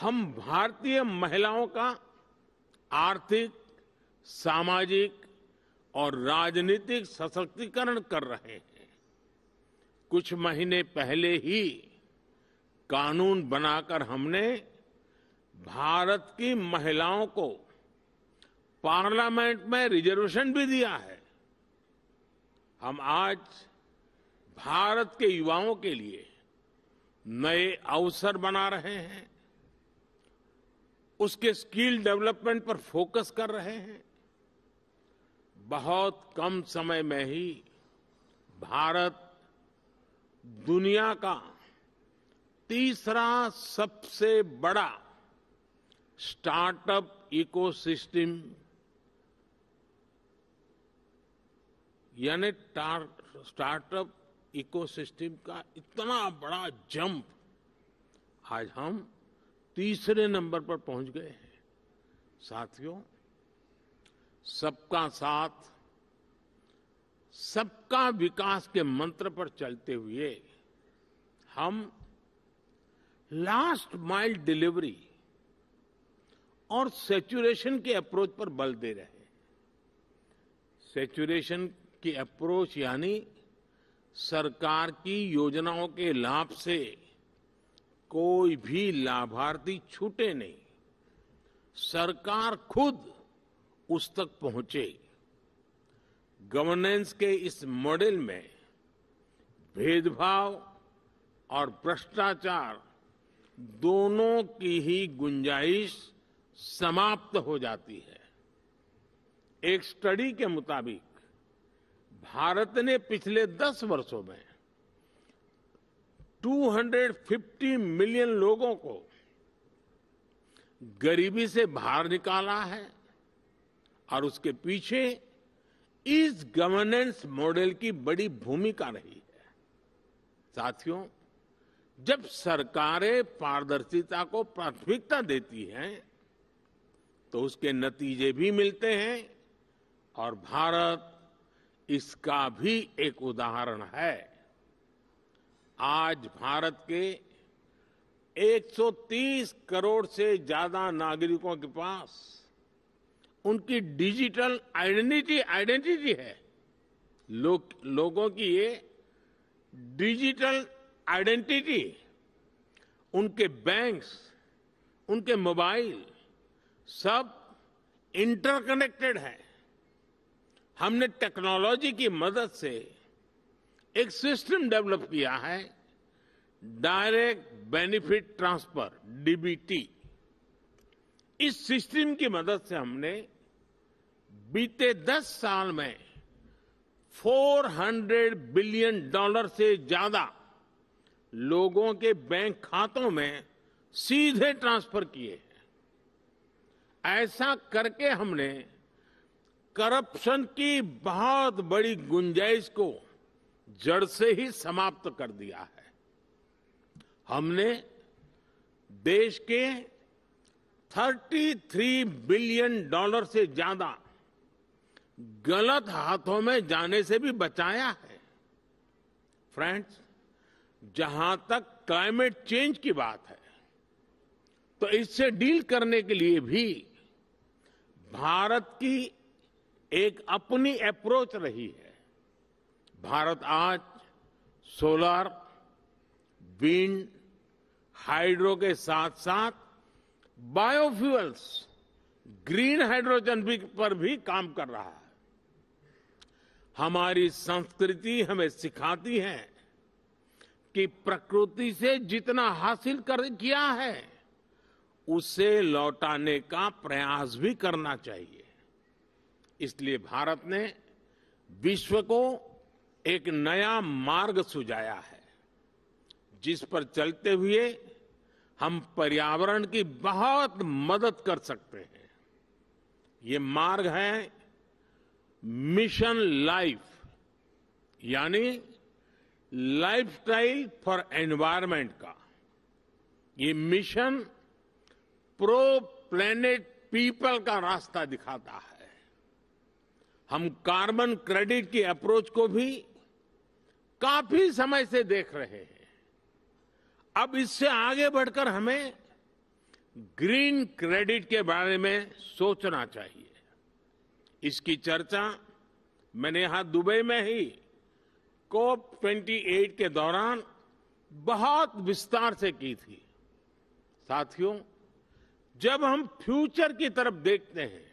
हम भारतीय महिलाओं का आर्थिक सामाजिक और राजनीतिक सशक्तिकरण कर रहे हैं कुछ महीने पहले ही कानून बनाकर हमने भारत की महिलाओं को पार्लियामेंट में रिजर्वेशन भी दिया है हम आज भारत के युवाओं के लिए नए अवसर बना रहे हैं उसके स्किल डेवलपमेंट पर फोकस कर रहे हैं बहुत कम समय में ही भारत दुनिया का तीसरा सबसे बड़ा स्टार्टअप इकोसिस्टम यानी स्टार्टअप इकोसिस्टम का इतना बड़ा जंप आज हम तीसरे नंबर पर पहुंच गए हैं साथियों सबका साथ सबका विकास के मंत्र पर चलते हुए हम लास्ट माइल डिलीवरी और सेचुरेशन के अप्रोच पर बल दे रहे हैं सेचुरेशन की अप्रोच यानी सरकार की योजनाओं के लाभ से कोई भी लाभार्थी छूटे नहीं सरकार खुद उस तक पहुंचे गवर्नेंस के इस मॉडल में भेदभाव और भ्रष्टाचार दोनों की ही गुंजाइश समाप्त हो जाती है एक स्टडी के मुताबिक भारत ने पिछले दस वर्षों में 250 मिलियन लोगों को गरीबी से बाहर निकाला है और उसके पीछे इस गवर्नेंस मॉडल की बड़ी भूमिका रही है साथियों जब सरकारें पारदर्शिता को प्राथमिकता देती हैं तो उसके नतीजे भी मिलते हैं और भारत इसका भी एक उदाहरण है आज भारत के 130 करोड़ से ज्यादा नागरिकों के पास उनकी डिजिटल आइडेंटिटी आइडेंटिटी है लो, लोगों की ये डिजिटल आइडेंटिटी उनके बैंक्स उनके मोबाइल सब इंटरकनेक्टेड है हमने टेक्नोलॉजी की मदद से एक सिस्टम डेवलप किया है डायरेक्ट बेनिफिट ट्रांसफर डीबीटी इस सिस्टम की मदद से हमने बीते 10 साल में 400 बिलियन डॉलर से ज्यादा लोगों के बैंक खातों में सीधे ट्रांसफर किए हैं ऐसा करके हमने करप्शन की बहुत बड़ी गुंजाइश को जड़ से ही समाप्त कर दिया है हमने देश के 33 बिलियन डॉलर से ज्यादा गलत हाथों में जाने से भी बचाया है फ्रेंड्स जहां तक क्लाइमेट चेंज की बात है तो इससे डील करने के लिए भी भारत की एक अपनी अप्रोच रही है भारत आज सोलर विंड हाइड्रो के साथ साथ बायोफ्यूल्स ग्रीन हाइड्रोजन भी पर भी काम कर रहा है हमारी संस्कृति हमें सिखाती है कि प्रकृति से जितना हासिल कर किया है उसे लौटाने का प्रयास भी करना चाहिए इसलिए भारत ने विश्व को एक नया मार्ग सुझाया है जिस पर चलते हुए हम पर्यावरण की बहुत मदद कर सकते हैं ये मार्ग है मिशन लाइफ यानी लाइफस्टाइल फॉर एनवायरमेंट का ये मिशन प्रो प्लेनेट पीपल का रास्ता दिखाता है हम कार्बन क्रेडिट की अप्रोच को भी काफी समय से देख रहे हैं अब इससे आगे बढ़कर हमें ग्रीन क्रेडिट के बारे में सोचना चाहिए इसकी चर्चा मैंने यहां दुबई में ही कोप 28 के दौरान बहुत विस्तार से की थी साथियों जब हम फ्यूचर की तरफ देखते हैं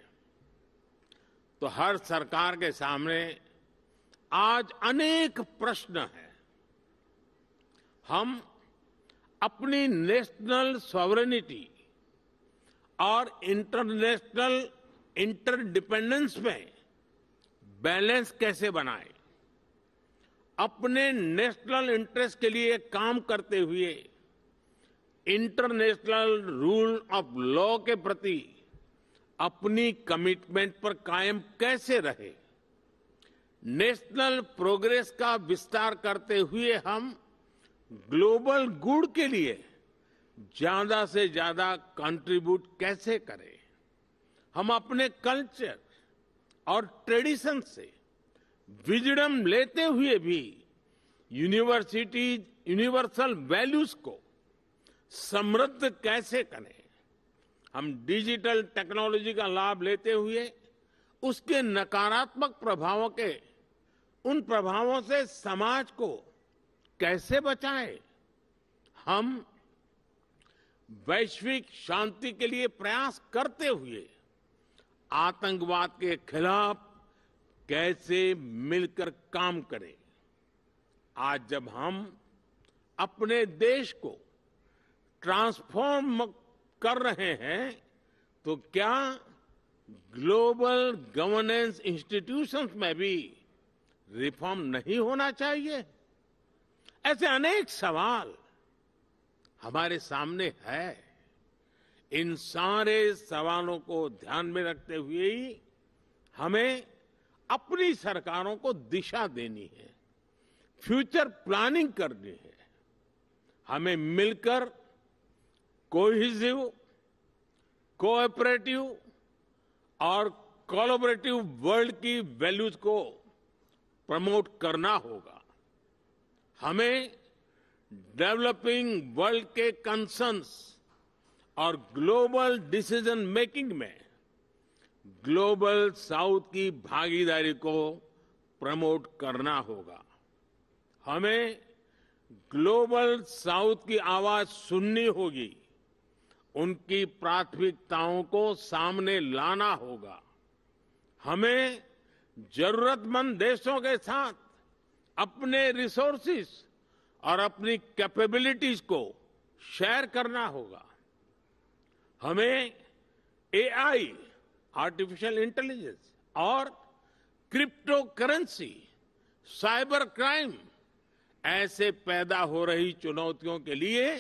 तो हर सरकार के सामने आज अनेक प्रश्न हैं हम अपनी नेशनल सॉवरेनिटी और इंटरनेशनल इंटरडिपेंडेंस में बैलेंस कैसे बनाए अपने नेशनल इंटरेस्ट के लिए काम करते हुए इंटरनेशनल रूल ऑफ लॉ के प्रति अपनी कमिटमेंट पर कायम कैसे रहे नेशनल प्रोग्रेस का विस्तार करते हुए हम ग्लोबल गुड के लिए ज्यादा से ज्यादा कंट्रीब्यूट कैसे करें हम अपने कल्चर और ट्रेडिशन से विजडम लेते हुए भी यूनिवर्सिटीज यूनिवर्सल वैल्यूज को समृद्ध कैसे करें हम डिजिटल टेक्नोलॉजी का लाभ लेते हुए उसके नकारात्मक प्रभावों के उन प्रभावों से समाज को कैसे बचाएं हम वैश्विक शांति के लिए प्रयास करते हुए आतंकवाद के खिलाफ कैसे मिलकर काम करें आज जब हम अपने देश को ट्रांसफॉर्म कर रहे हैं तो क्या ग्लोबल गवर्नेंस इंस्टीट्यूशंस में भी रिफॉर्म नहीं होना चाहिए ऐसे अनेक सवाल हमारे सामने है इन सारे सवालों को ध्यान में रखते हुए ही हमें अपनी सरकारों को दिशा देनी है फ्यूचर प्लानिंग करनी है हमें मिलकर कोहिजिव कोऑपरेटिव और कोलोबरेटिव वर्ल्ड की वैल्यूज को प्रमोट करना होगा हमें डेवलपिंग वर्ल्ड के कंसर्न्स और ग्लोबल डिसीजन मेकिंग में ग्लोबल साउथ की भागीदारी को प्रमोट करना होगा हमें ग्लोबल साउथ की आवाज सुननी होगी उनकी प्राथमिकताओं को सामने लाना होगा हमें जरूरतमंद देशों के साथ अपने रिसोर्सेस और अपनी कैपेबिलिटीज को शेयर करना होगा हमें एआई आर्टिफिशियल इंटेलिजेंस और क्रिप्टो करेंसी साइबर क्राइम ऐसे पैदा हो रही चुनौतियों के लिए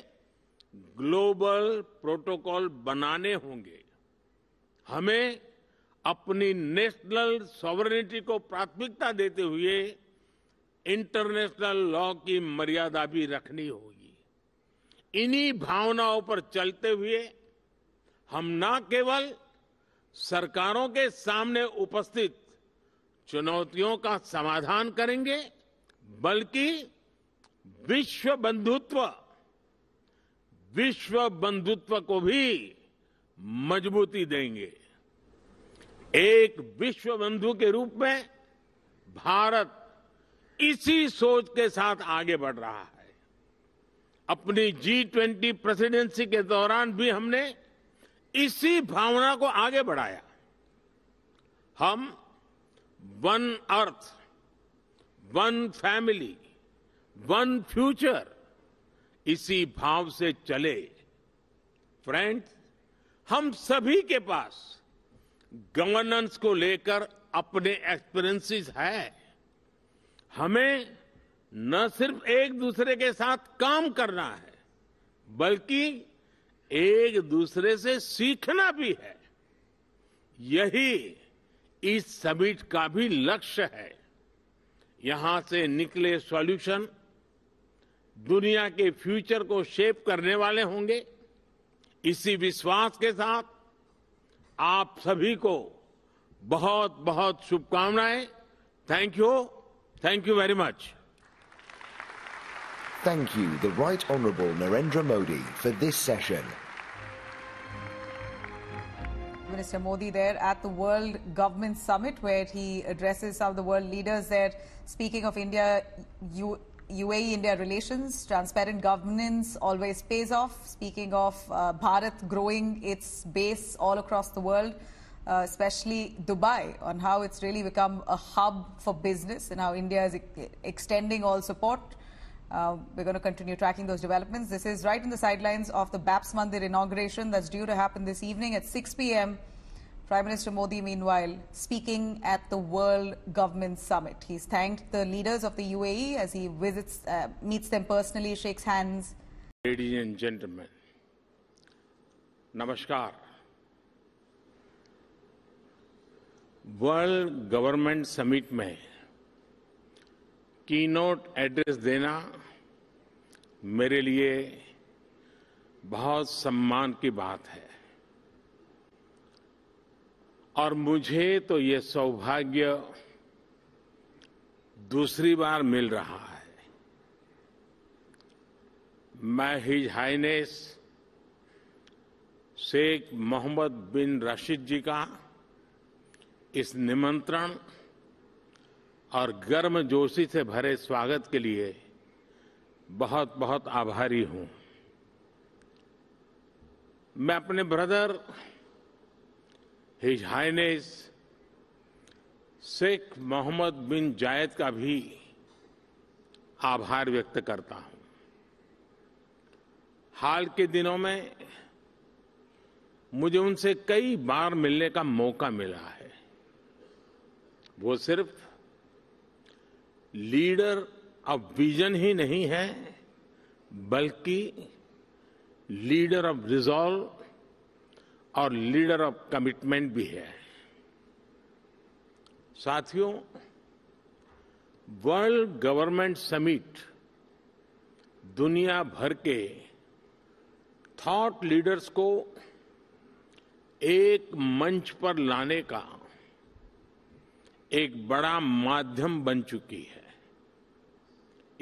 ग्लोबल प्रोटोकॉल बनाने होंगे हमें अपनी नेशनल सॉवरिटी को प्राथमिकता देते हुए इंटरनेशनल लॉ की मर्यादा भी रखनी होगी इन्हीं भावनाओं पर चलते हुए हम न केवल सरकारों के सामने उपस्थित चुनौतियों का समाधान करेंगे बल्कि विश्व बंधुत्व विश्व बंधुत्व को भी मजबूती देंगे एक विश्व बंधु के रूप में भारत इसी सोच के साथ आगे बढ़ रहा है अपनी जी ट्वेंटी प्रेसिडेंसी के दौरान भी हमने इसी भावना को आगे बढ़ाया हम one earth one family one future इसी भाव से चले फ्रेंड्स हम सभी के पास गवर्नेंस को लेकर अपने एक्सपीरियंसेस है हमें न सिर्फ एक दूसरे के साथ काम करना है बल्कि एक दूसरे से सीखना भी है यही इस समिट का भी लक्ष्य है यहां से निकले सॉल्यूशन दुनिया के फ्यूचर को शेप करने वाले होंगे इसी विश्वास के साथ आप सभी को बहुत बहुत शुभकामनाएं thank you thank you very much Thank you, the Right Honourable Narendra Modi, for this session. Minister Modi there at the World Government Summit, where he addresses some of the world leaders there. Speaking of India, you UAE India relations, transparent governance always pays off. Speaking of uh, Bharat growing its base all across the world, uh, especially Dubai, on how it's really become a hub for business and how India is e extending all support. Uh, we're going to continue tracking those developments. This is right in the sidelines of the BAPS Mandir inauguration that's due to happen this evening at 6 p.m. Prime Minister Modi, meanwhile, speaking at the World Government Summit. He's thanked the leaders of the UAE as he visits, uh, meets them personally, shakes hands. Ladies and gentlemen, Namaskar. World Government Summit में keynote address देना मेरे लिए बहुत सम्मान की बात है और मुझे तो ये सौभाग्य दूसरी बार मिल रहा है मैं his highness Sheikh Mohammed bin Rashid ji का इस निमंत्रण और गर्म जोशी से भरे स्वागत के लिए बहुत बहुत आभारी हूं मैं अपने brother his highness Sheikh Mohammed bin Zayed का भी आभार व्यक्त करता हूं हाल के दिनों में मुझे उनसे कई बार मिलने का मौका मिला है वो सिर्फ लीडर ऑफ विजन ही नहीं है बल्कि लीडर ऑफ रिजॉल्व और लीडर ऑफ कमिटमेंट भी है साथियों वर्ल्ड गवर्नमेंट समिट दुनिया भर के थॉट लीडर्स को एक मंच पर लाने का एक बड़ा माध्यम बन चुकी है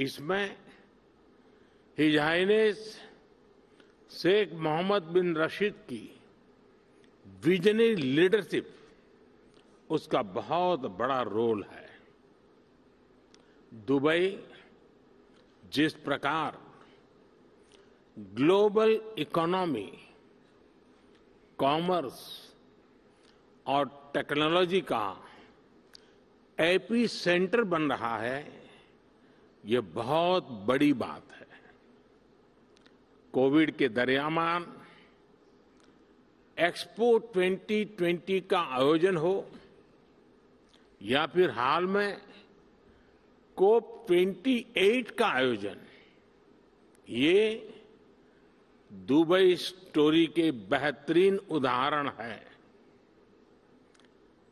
इसमें हिजाइनेस शेख मोहम्मद बिन रशीद की विजनरी लीडरशिप उसका बहुत बड़ा रोल है दुबई जिस प्रकार ग्लोबल इकोनॉमी कॉमर्स और टेक्नोलॉजी का एपी सेंटर बन रहा है यह बहुत बड़ी बात है कोविड के दरियामान एक्सपो 2020 का आयोजन हो या फिर हाल में कोप 28 का आयोजन ये दुबई स्टोरी के बेहतरीन उदाहरण है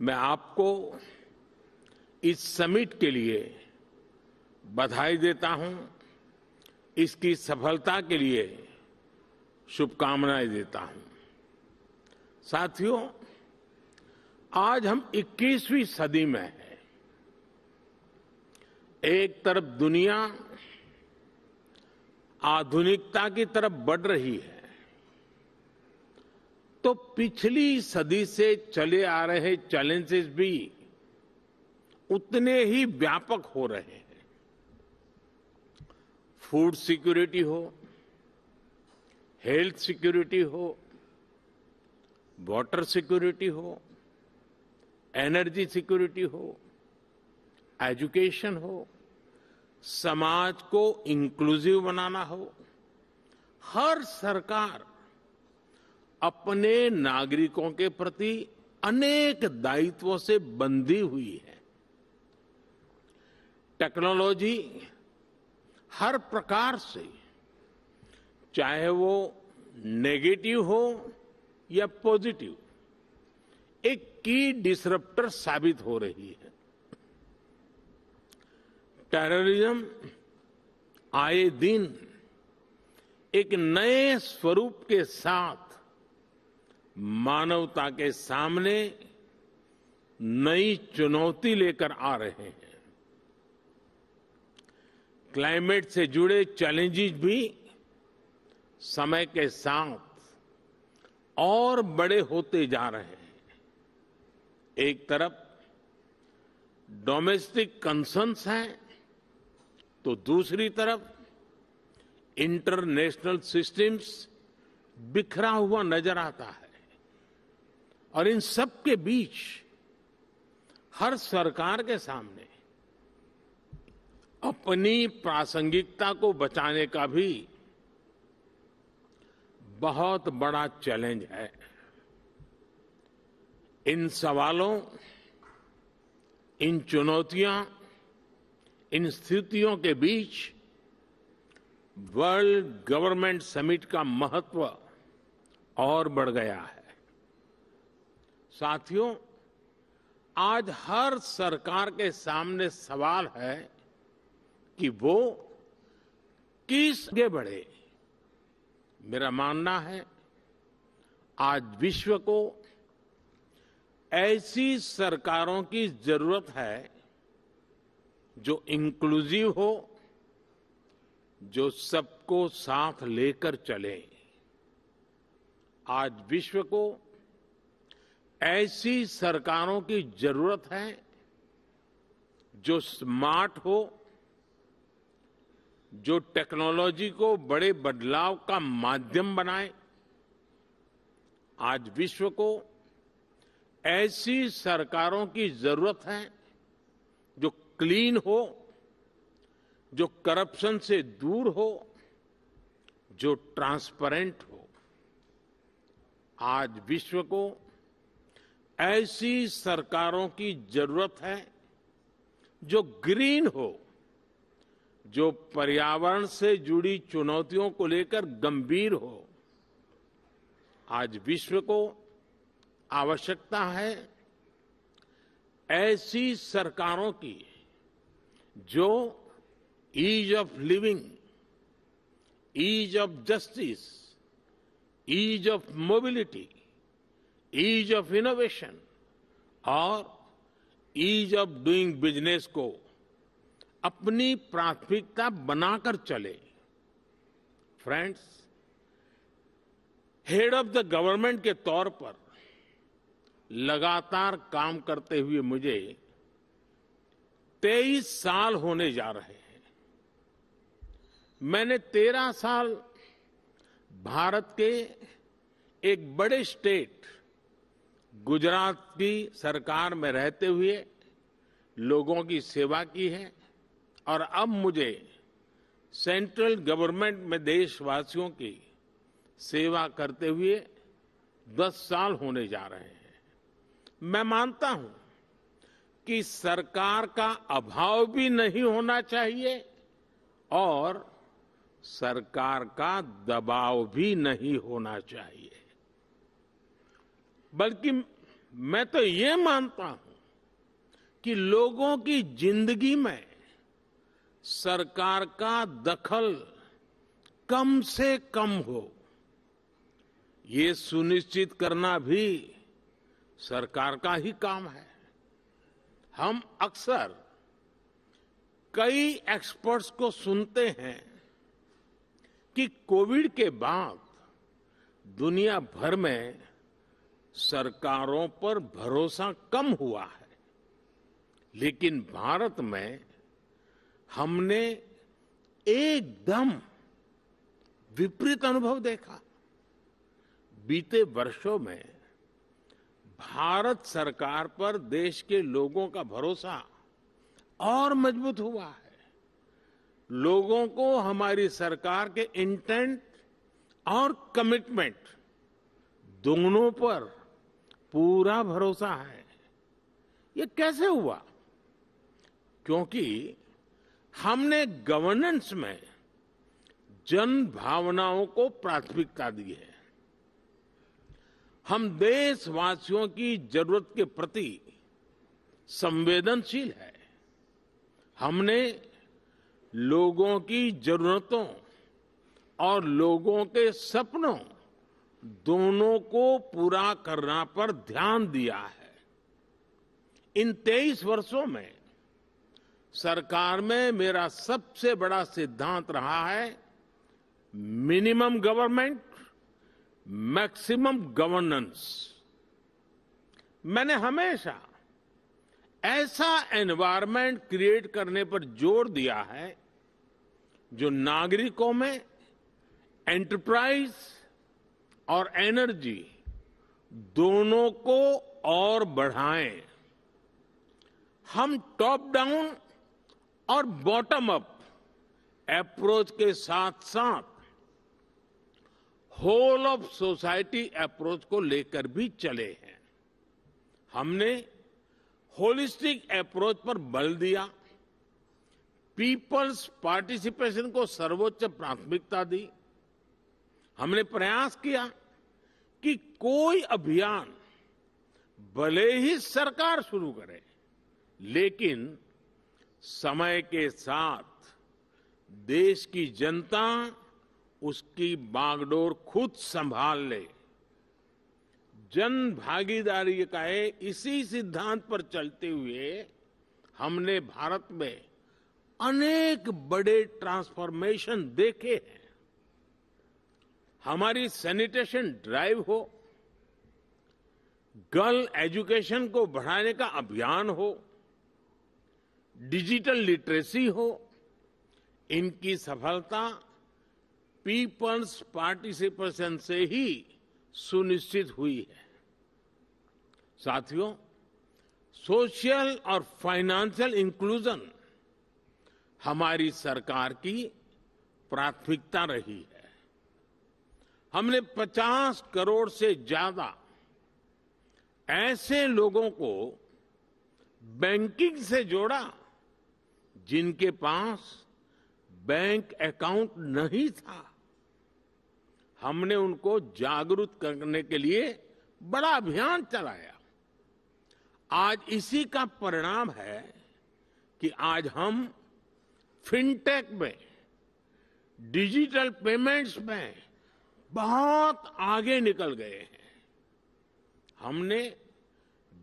मैं आपको इस समिट के लिए बधाई देता हूं इसकी सफलता के लिए शुभकामनाएं देता हूं साथियों आज हम 21वीं सदी में हैं एक तरफ दुनिया आधुनिकता की तरफ बढ़ रही है तो पिछली सदी से चले आ रहे चैलेंजेस भी उतने ही व्यापक हो रहे हैं फूड सिक्योरिटी हो हेल्थ सिक्योरिटी हो वाटर सिक्योरिटी हो एनर्जी सिक्योरिटी हो एजुकेशन हो समाज को इंक्लूसिव बनाना हो हर सरकार अपने नागरिकों के प्रति अनेक दायित्वों से बंधी हुई है टेक्नोलॉजी हर प्रकार से चाहे वो नेगेटिव हो या पॉजिटिव एक की डिसरप्टर साबित हो रही है टेररिज्म आए दिन एक नए स्वरूप के साथ मानवता के सामने नई चुनौती लेकर आ रहे हैं क्लाइमेट से जुड़े चैलेंजेस भी समय के साथ और बड़े होते जा रहे हैं एक तरफ डोमेस्टिक कंसर्न्स हैं तो दूसरी तरफ इंटरनेशनल सिस्टम्स बिखरा हुआ नजर आता है और इन सब के बीच हर सरकार के सामने अपनी प्रासंगिकता को बचाने का भी बहुत बड़ा चैलेंज है इन सवालों इन चुनौतियां इन स्थितियों के बीच वर्ल्ड गवर्नमेंट समिट का महत्व और बढ़ गया है साथियों आज हर सरकार के सामने सवाल है कि वो किस आगे बढ़े मेरा मानना है आज विश्व को ऐसी सरकारों की जरूरत है जो इंक्लूसिव हो जो सबको साथ लेकर चले आज विश्व को ऐसी सरकारों की जरूरत है जो स्मार्ट हो जो टेक्नोलॉजी को बड़े बदलाव का माध्यम बनाए आज विश्व को ऐसी सरकारों की जरूरत है जो क्लीन हो जो करप्शन से दूर हो जो ट्रांसपेरेंट हो आज विश्व को ऐसी सरकारों की जरूरत है जो ग्रीन हो जो पर्यावरण से जुड़ी चुनौतियों को लेकर गंभीर हो आज विश्व को आवश्यकता है ऐसी सरकारों की जो ease of living ease of justice ease of mobility ease of innovation और ईज ऑफ डूइंग बिजनेस को अपनी प्राथमिकता बनाकर चले friends head of the government के तौर पर लगातार काम करते हुए मुझे तेईस साल होने जा रहे हैं मैंने तेरह साल भारत के एक बड़े स्टेट गुजरात की सरकार में रहते हुए लोगों की सेवा की है और अब मुझे सेंट्रल गवर्नमेंट में देशवासियों की सेवा करते हुए दस साल होने जा रहे हैं मैं मानता हूं कि सरकार का अभाव भी नहीं होना चाहिए और सरकार का दबाव भी नहीं होना चाहिए बल्कि मैं तो ये मानता हूं कि लोगों की जिंदगी में सरकार का दखल कम से कम हो ये सुनिश्चित करना भी सरकार का ही काम है हम अक्सर कई एक्सपर्ट्स को सुनते हैं कि कोविड के बाद दुनिया भर में सरकारों पर भरोसा कम हुआ है लेकिन भारत में हमने एकदम विपरीत अनुभव देखा बीते वर्षों में भारत सरकार पर देश के लोगों का भरोसा और मजबूत हुआ है लोगों को हमारी सरकार के इंटेंट और कमिटमेंट दोनों पर पूरा भरोसा है ये कैसे हुआ क्योंकि हमने गवर्नेंस में जन भावनाओं को प्राथमिकता दी है हम देशवासियों की जरूरत के प्रति संवेदनशील है हमने लोगों की जरूरतों और लोगों के सपनों दोनों को पूरा करना पर ध्यान दिया है इन तेईस वर्षों में सरकार में मेरा सबसे बड़ा सिद्धांत रहा है मिनिमम गवर्नमेंट मैक्सिमम गवर्नेंस मैंने हमेशा ऐसा एनवायरमेंट क्रिएट करने पर जोर दिया है जो नागरिकों में एंटरप्राइज और एनर्जी दोनों को और बढ़ाएं हम टॉप डाउन और बॉटम अप अप्रोच के साथ साथ होल ऑफ सोसाइटी अप्रोच को लेकर भी चले हैं हमने होलिस्टिक अप्रोच पर बल दिया पीपल्स पार्टिसिपेशन को सर्वोच्च प्राथमिकता दी हमने प्रयास किया कि कोई अभियान भले ही सरकार शुरू करे लेकिन समय के साथ देश की जनता उसकी बागडोर खुद संभाल ले जन भागीदारी का इसी सिद्धांत पर चलते हुए हमने भारत में अनेक बड़े ट्रांसफॉर्मेशन देखे हैं हमारी सैनिटेशन ड्राइव हो गर्ल एजुकेशन को बढ़ाने का अभियान हो डिजिटल लिटरेसी हो इनकी सफलता पीपल्स पार्टिसिपेशन से ही सुनिश्चित हुई है साथियों सोशल और फाइनेंशियल इंक्लूजन हमारी सरकार की प्राथमिकता रही है हमने 50 करोड़ से ज्यादा ऐसे लोगों को बैंकिंग से जोड़ा जिनके पास बैंक अकाउंट नहीं था हमने उनको जागरूक करने के लिए बड़ा अभियान चलाया आज इसी का परिणाम है कि आज हम फिनटेक में डिजिटल पेमेंट्स में बहुत आगे निकल गए हैं हमने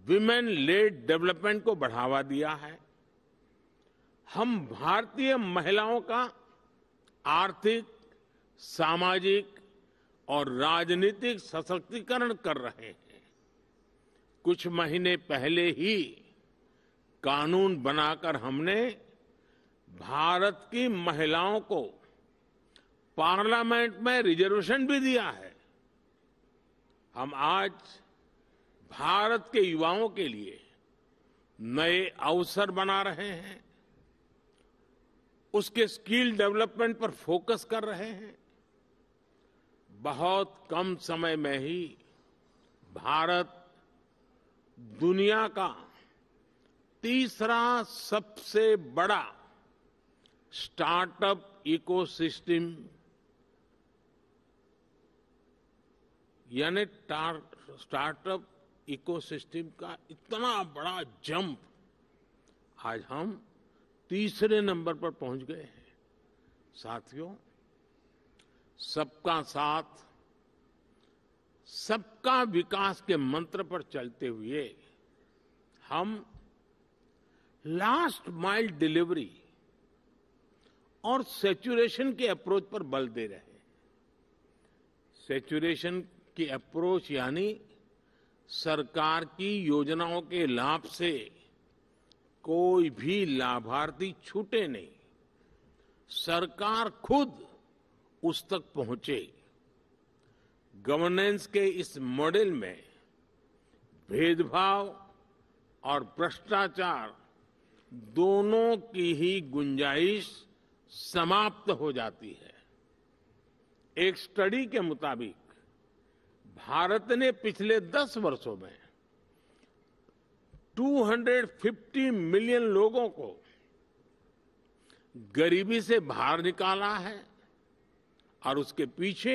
विमेन लेड डेवलपमेंट को बढ़ावा दिया है हम भारतीय महिलाओं का आर्थिक सामाजिक और राजनीतिक सशक्तिकरण कर रहे हैं कुछ महीने पहले ही कानून बनाकर हमने भारत की महिलाओं को पार्लियामेंट में रिजर्वेशन भी दिया है हम आज भारत के युवाओं के लिए नए अवसर बना रहे हैं उसके स्किल डेवलपमेंट पर फोकस कर रहे हैं बहुत कम समय में ही भारत दुनिया का तीसरा सबसे बड़ा स्टार्टअप इकोसिस्टम यानी स्टार्टअप इकोसिस्टम का इतना बड़ा जंप आज हम तीसरे नंबर पर पहुंच गए हैं साथियों सबका साथ सबका विकास के मंत्र पर चलते हुए हम लास्ट माइल डिलीवरी और सेचुरेशन के अप्रोच पर बल दे रहे हैं सेचुरेशन की अप्रोच यानी सरकार की योजनाओं के लाभ से कोई भी लाभार्थी छूटे नहीं सरकार खुद उस तक पहुंचे गवर्नेंस के इस मॉडल में भेदभाव और भ्रष्टाचार दोनों की ही गुंजाइश समाप्त हो जाती है एक स्टडी के मुताबिक भारत ने पिछले दस वर्षों में 250 मिलियन लोगों को गरीबी से बाहर निकाला है और उसके पीछे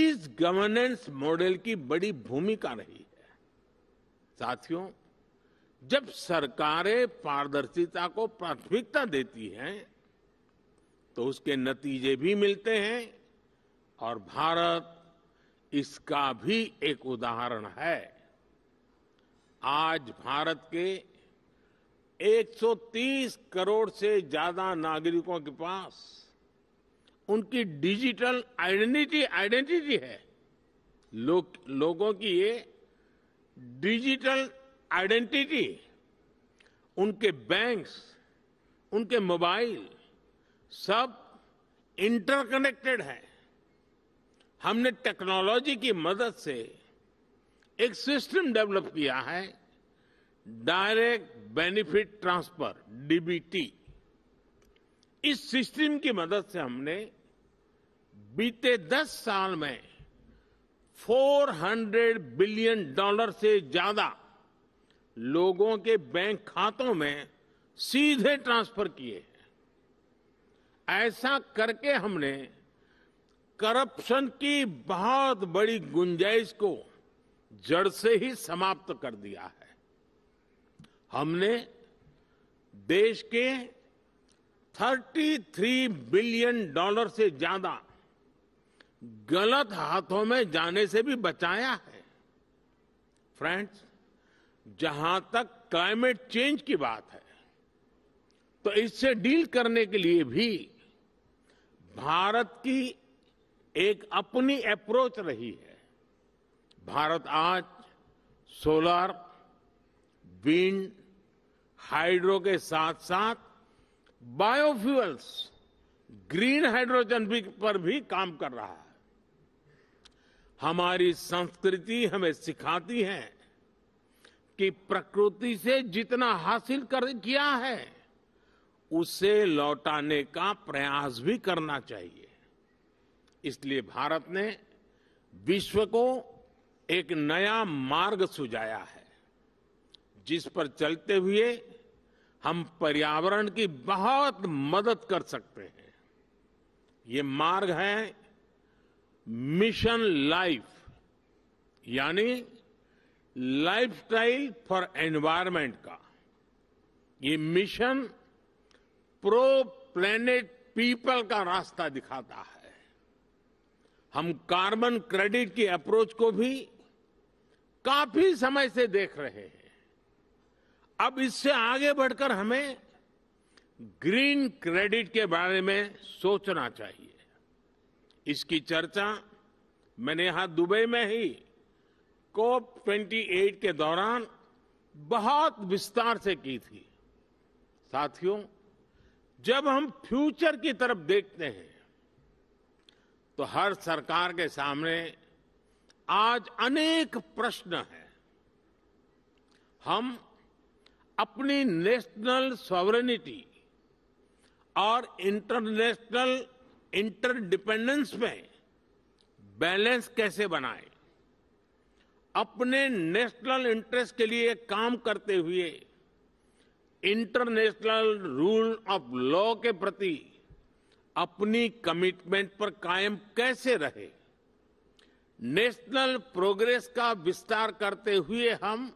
इस गवर्नेंस मॉडल की बड़ी भूमिका रही है साथियों जब सरकारें पारदर्शिता को प्राथमिकता देती हैं तो उसके नतीजे भी मिलते हैं और भारत इसका भी एक उदाहरण है आज भारत के 130 करोड़ से ज्यादा नागरिकों के पास उनकी डिजिटल आइडेंटिटी आइडेंटिटी है लो, लोगों की ये डिजिटल आइडेंटिटी उनके बैंक्स उनके मोबाइल सब इंटरकनेक्टेड है हमने टेक्नोलॉजी की मदद से एक सिस्टम डेवलप किया है डायरेक्ट बेनिफिट ट्रांसफर डीबीटी इस सिस्टम की मदद से हमने बीते 10 साल में 400 बिलियन डॉलर से ज्यादा लोगों के बैंक खातों में सीधे ट्रांसफर किए ऐसा करके हमने करप्शन की बहुत बड़ी गुंजाइश को जड़ से ही समाप्त कर दिया है हमने देश के 33 बिलियन डॉलर से ज्यादा गलत हाथों में जाने से भी बचाया है फ्रेंड्स जहां तक क्लाइमेट चेंज की बात है तो इससे डील करने के लिए भी भारत की एक अपनी अप्रोच रही है भारत आज सोलर विंड हाइड्रो के साथ साथ बायोफ्यूल्स ग्रीन हाइड्रोजन भी पर भी काम कर रहा है हमारी संस्कृति हमें सिखाती है कि प्रकृति से जितना हासिल कर किया है उसे लौटाने का प्रयास भी करना चाहिए इसलिए भारत ने विश्व को एक नया मार्ग सुझाया है जिस पर चलते हुए हम पर्यावरण की बहुत मदद कर सकते हैं ये मार्ग है मिशन लाइफ यानी लाइफस्टाइल फॉर एनवायरमेंट का ये मिशन प्रो प्लेनेट पीपल का रास्ता दिखाता है हम कार्बन क्रेडिट की अप्रोच को भी काफी समय से देख रहे हैं अब इससे आगे बढ़कर हमें ग्रीन क्रेडिट के बारे में सोचना चाहिए इसकी चर्चा मैंने यहां दुबई में ही कोप 28 के दौरान बहुत विस्तार से की थी साथियों जब हम फ्यूचर की तरफ देखते हैं तो हर सरकार के सामने आज अनेक प्रश्न हैं हम अपनी नेशनल सॉवरेनिटी और इंटरनेशनल इंटरडिपेंडेंस में बैलेंस कैसे बनाए अपने नेशनल इंटरेस्ट के लिए काम करते हुए इंटरनेशनल रूल ऑफ लॉ के प्रति अपनी कमिटमेंट पर कायम कैसे रहे नेशनल प्रोग्रेस का विस्तार करते हुए हम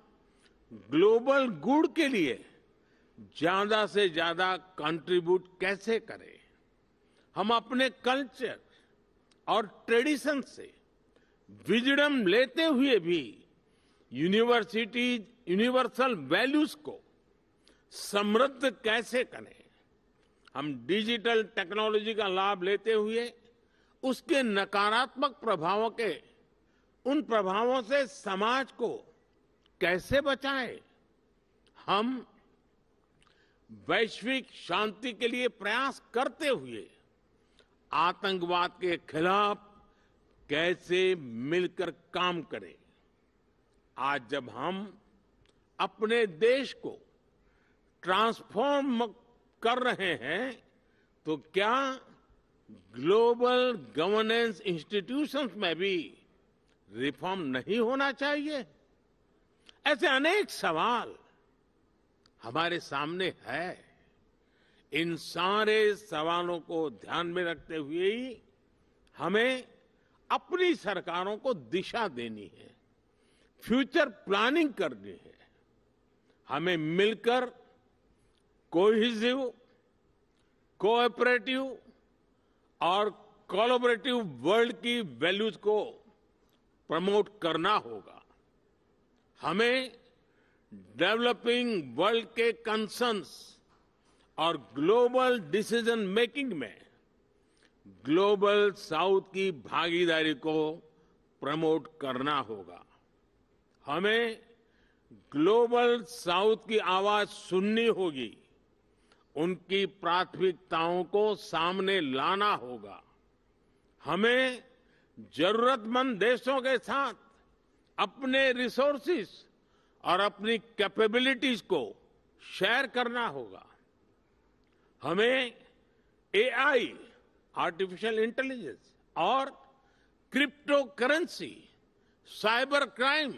ग्लोबल गुड के लिए ज्यादा से ज्यादा कंट्रीब्यूट कैसे करें हम अपने कल्चर और ट्रेडिशन से विजडम लेते हुए भी यूनिवर्सिटीज यूनिवर्सल वैल्यूज को समृद्ध कैसे करें हम डिजिटल टेक्नोलॉजी का लाभ लेते हुए उसके नकारात्मक प्रभावों के उन प्रभावों से समाज को कैसे बचाएं हम वैश्विक शांति के लिए प्रयास करते हुए आतंकवाद के खिलाफ कैसे मिलकर काम करें आज जब हम अपने देश को ट्रांसफॉर्म कर रहे हैं तो क्या ग्लोबल गवर्नेंस इंस्टीट्यूशंस में भी रिफॉर्म नहीं होना चाहिए ऐसे अनेक सवाल हमारे सामने है इन सारे सवालों को ध्यान में रखते हुए ही हमें अपनी सरकारों को दिशा देनी है फ्यूचर प्लानिंग करनी है हमें मिलकर कोहिजिव कोऑपरेटिव और कोलोबरेटिव वर्ल्ड की वैल्यूज को प्रमोट करना होगा हमें डेवलपिंग वर्ल्ड के कंसर्न्स और ग्लोबल डिसीजन मेकिंग में ग्लोबल साउथ की भागीदारी को प्रमोट करना होगा हमें ग्लोबल साउथ की आवाज सुननी होगी उनकी प्राथमिकताओं को सामने लाना होगा हमें जरूरतमंद देशों के साथ अपने रिसोर्सेस और अपनी कैपेबिलिटीज को शेयर करना होगा हमें एआई आर्टिफिशियल इंटेलिजेंस और क्रिप्टो करेंसी साइबर क्राइम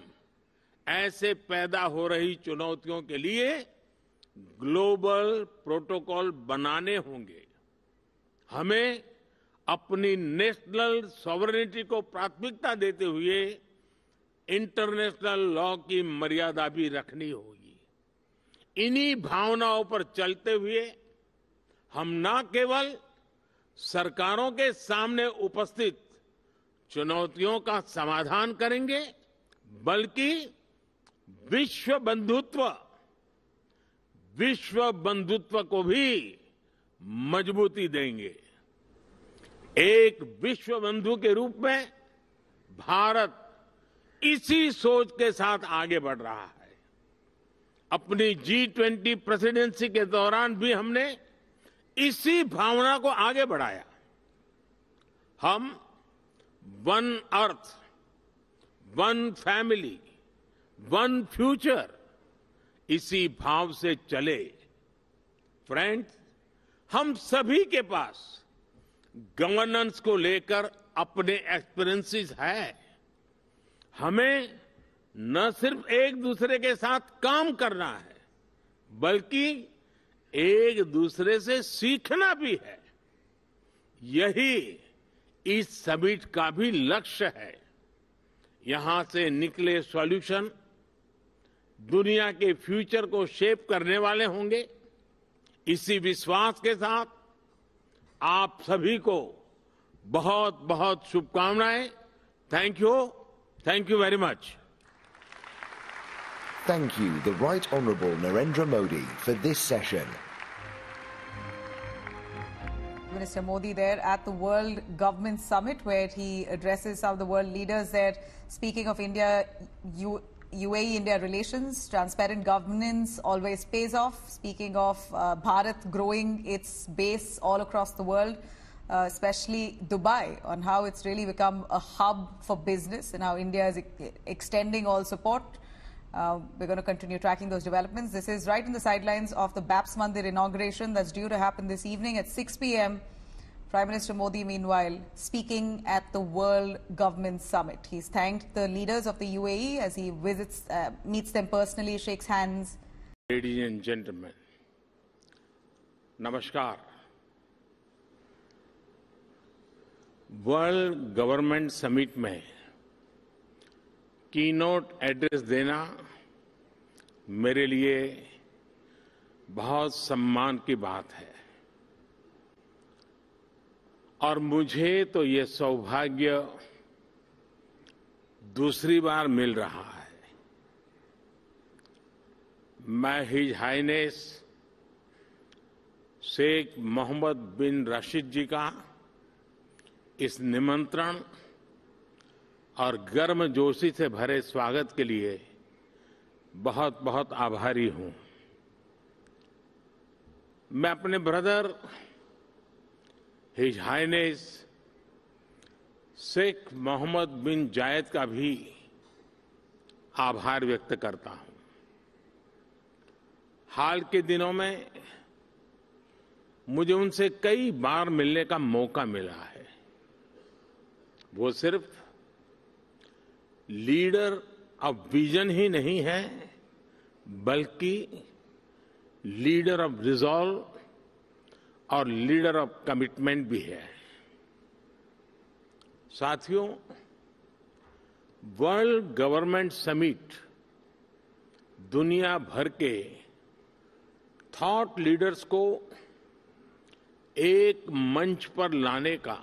ऐसे पैदा हो रही चुनौतियों के लिए ग्लोबल प्रोटोकॉल बनाने होंगे हमें अपनी नेशनल सॉवरनिटी को प्राथमिकता देते हुए इंटरनेशनल लॉ की मर्यादा भी रखनी होगी इन्हीं भावनाओं पर चलते हुए हम न केवल सरकारों के सामने उपस्थित चुनौतियों का समाधान करेंगे बल्कि विश्व बंधुत्व विश्व बंधुत्व को भी मजबूती देंगे एक विश्व बंधु के रूप में भारत इसी सोच के साथ आगे बढ़ रहा है अपनी जी ट्वेंटी प्रेसिडेंसी के दौरान भी हमने इसी भावना को आगे बढ़ाया हम one earth one family one future इसी भाव से चले फ्रेंड्स हम सभी के पास गवर्नेंस को लेकर अपने एक्सपीरियंसेस है हमें न सिर्फ एक दूसरे के साथ काम करना है बल्कि एक दूसरे से सीखना भी है यही इस समिट का भी लक्ष्य है यहां से निकले सॉल्यूशन दुनिया के फ्यूचर को शेप करने वाले होंगे इसी विश्वास के साथ आप सभी को बहुत बहुत शुभकामनाएं thank you thank you very much Thank you, the Right Honourable Narendra Modi, for this session. Minister Modi there at the World Government Summit, where he addresses some of the world leaders there. Speaking of India, you UAE India relations, transparent governance always pays off. Speaking of uh, Bharat growing its base all across the world, uh, especially Dubai, on how it's really become a hub for business and how India is e extending all support. Uh, we're going to continue tracking those developments. This is right in the sidelines of the BAPS Mandir inauguration that's due to happen this evening at 6 p.m. Prime Minister Modi, meanwhile, speaking at the World Government Summit. He's thanked the leaders of the UAE as he visits, uh, meets them personally, shakes hands. Ladies and gentlemen, Namaskar. World Government Summit में keynote address देना मेरे लिए बहुत सम्मान की बात है और मुझे तो ये सौभाग्य दूसरी बार मिल रहा है मैं his highness Sheikh Mohammed bin Rashid ji का इस निमंत्रण और गर्म जोशी से भरे स्वागत के लिए बहुत बहुत आभारी हूं मैं अपने brother his highness Sheikh Mohammed bin Zayed का भी आभार व्यक्त करता हूं हाल के दिनों में मुझे उनसे कई बार मिलने का मौका मिला है वो सिर्फ लीडर ऑफ विजन ही नहीं है बल्कि लीडर ऑफ रिजॉल्व और लीडर ऑफ कमिटमेंट भी है साथियों वर्ल्ड गवर्नमेंट समिट दुनिया भर के थॉट लीडर्स को एक मंच पर लाने का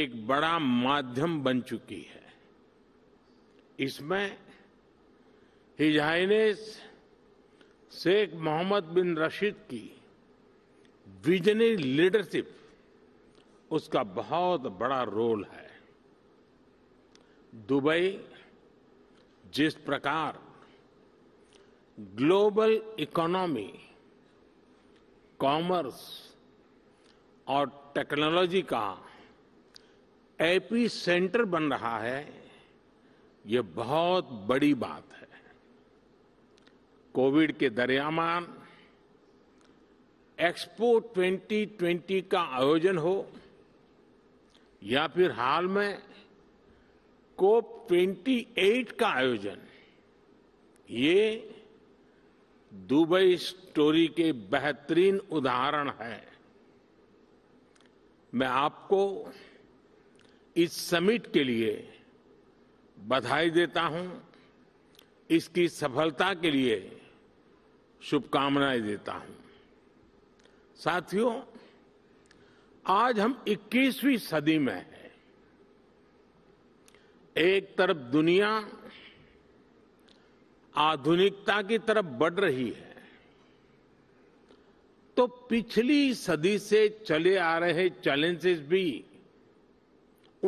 एक बड़ा माध्यम बन चुकी है इसमें हिजाइनेस शेख मोहम्मद बिन रशीद की विजनरी लीडरशिप उसका बहुत बड़ा रोल है दुबई जिस प्रकार ग्लोबल इकोनॉमी कॉमर्स और टेक्नोलॉजी का एपी सेंटर बन रहा है यह बहुत बड़ी बात है कोविड के दरियामान एक्सपो 2020 का आयोजन हो या फिर हाल में कोप 28 का आयोजन ये दुबई स्टोरी के बेहतरीन उदाहरण है मैं आपको इस समिट के लिए बधाई देता हूं इसकी सफलता के लिए शुभकामनाएं देता हूं साथियों आज हम 21वीं सदी में हैं एक तरफ दुनिया आधुनिकता की तरफ बढ़ रही है तो पिछली सदी से चले आ रहे चैलेंजेस भी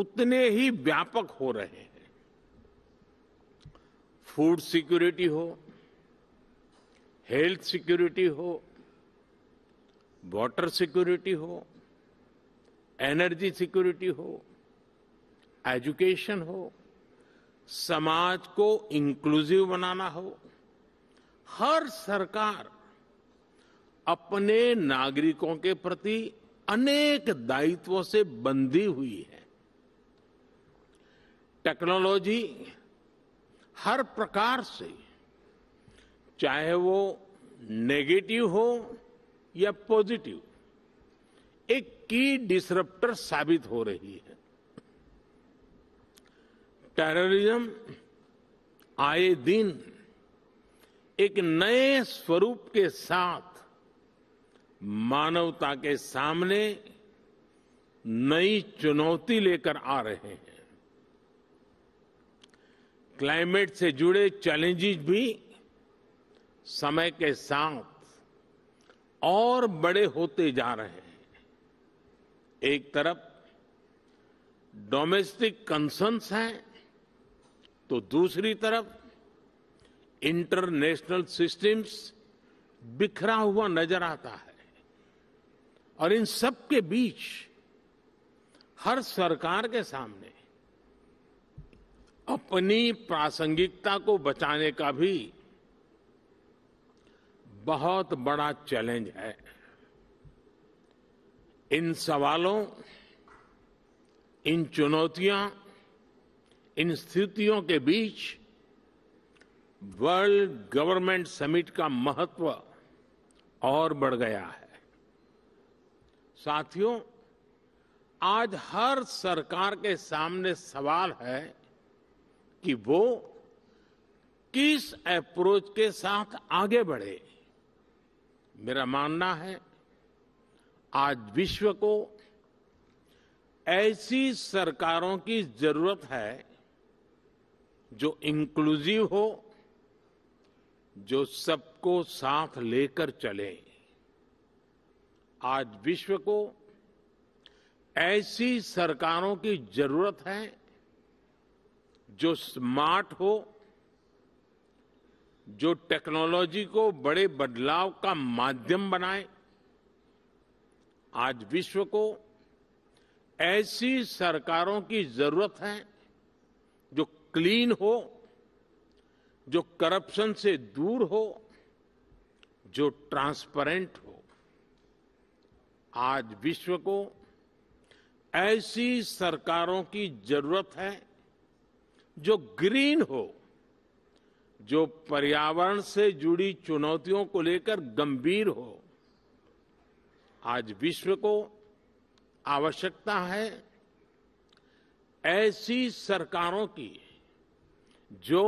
उतने ही व्यापक हो रहे हैं फूड सिक्योरिटी हो हेल्थ सिक्योरिटी हो वाटर सिक्योरिटी हो एनर्जी सिक्योरिटी हो एजुकेशन हो समाज को इंक्लूसिव बनाना हो हर सरकार अपने नागरिकों के प्रति अनेक दायित्वों से बंधी हुई है टेक्नोलॉजी हर प्रकार से चाहे वो नेगेटिव हो या पॉजिटिव एक की डिसरप्टर साबित हो रही है टेररिज्म आए दिन एक नए स्वरूप के साथ मानवता के सामने नई चुनौती लेकर आ रहे हैं क्लाइमेट से जुड़े चैलेंजेस भी समय के साथ और बड़े होते जा रहे हैं एक तरफ डोमेस्टिक कंसर्न्स हैं तो दूसरी तरफ इंटरनेशनल सिस्टम्स बिखरा हुआ नजर आता है और इन सब के बीच हर सरकार के सामने अपनी प्रासंगिकता को बचाने का भी बहुत बड़ा चैलेंज है इन सवालों इन चुनौतियां इन स्थितियों के बीच वर्ल्ड गवर्नमेंट समिट का महत्व और बढ़ गया है साथियों आज हर सरकार के सामने सवाल है कि वो किस अप्रोच के साथ आगे बढ़े मेरा मानना है आज विश्व को ऐसी सरकारों की जरूरत है जो इंक्लूसिव हो जो सबको साथ लेकर चले आज विश्व को ऐसी सरकारों की जरूरत है जो स्मार्ट हो जो टेक्नोलॉजी को बड़े बदलाव का माध्यम बनाए आज विश्व को ऐसी सरकारों की जरूरत है जो क्लीन हो जो करप्शन से दूर हो जो ट्रांसपेरेंट हो आज विश्व को ऐसी सरकारों की जरूरत है जो ग्रीन हो जो पर्यावरण से जुड़ी चुनौतियों को लेकर गंभीर हो आज विश्व को आवश्यकता है ऐसी सरकारों की जो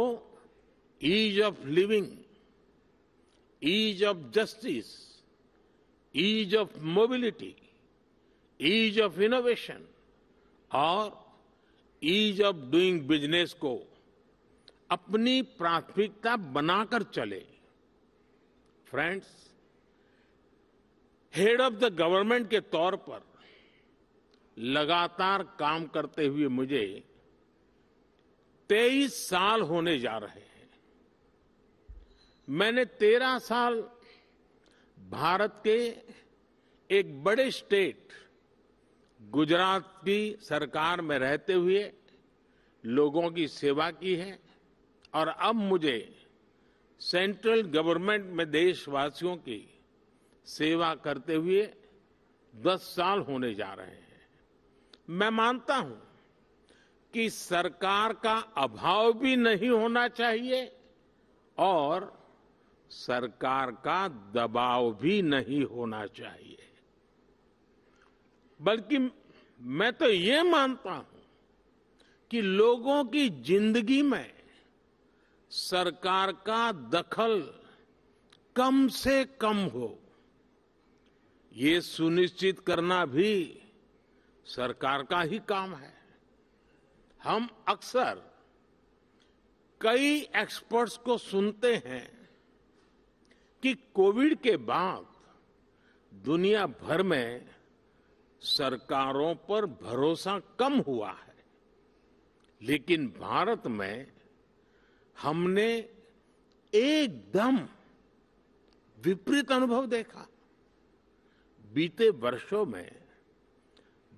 ease of living ease of justice ease of mobility ease of innovation और ईज ऑफ डूइंग बिजनेस को अपनी प्राथमिकता बनाकर चले friends head of the government के तौर पर लगातार काम करते हुए मुझे तेईस साल होने जा रहे हैं मैंने तेरह साल भारत के एक बड़े स्टेट गुजरात की सरकार में रहते हुए लोगों की सेवा की है और अब मुझे सेंट्रल गवर्नमेंट में देशवासियों की सेवा करते हुए दस साल होने जा रहे हैं मैं मानता हूं कि सरकार का अभाव भी नहीं होना चाहिए और सरकार का दबाव भी नहीं होना चाहिए बल्कि मैं तो ये मानता हूं कि लोगों की जिंदगी में सरकार का दखल कम से कम हो ये सुनिश्चित करना भी सरकार का ही काम है हम अक्सर कई एक्सपर्ट्स को सुनते हैं कि कोविड के बाद दुनिया भर में सरकारों पर भरोसा कम हुआ है लेकिन भारत में हमने एकदम विपरीत अनुभव देखा बीते वर्षों में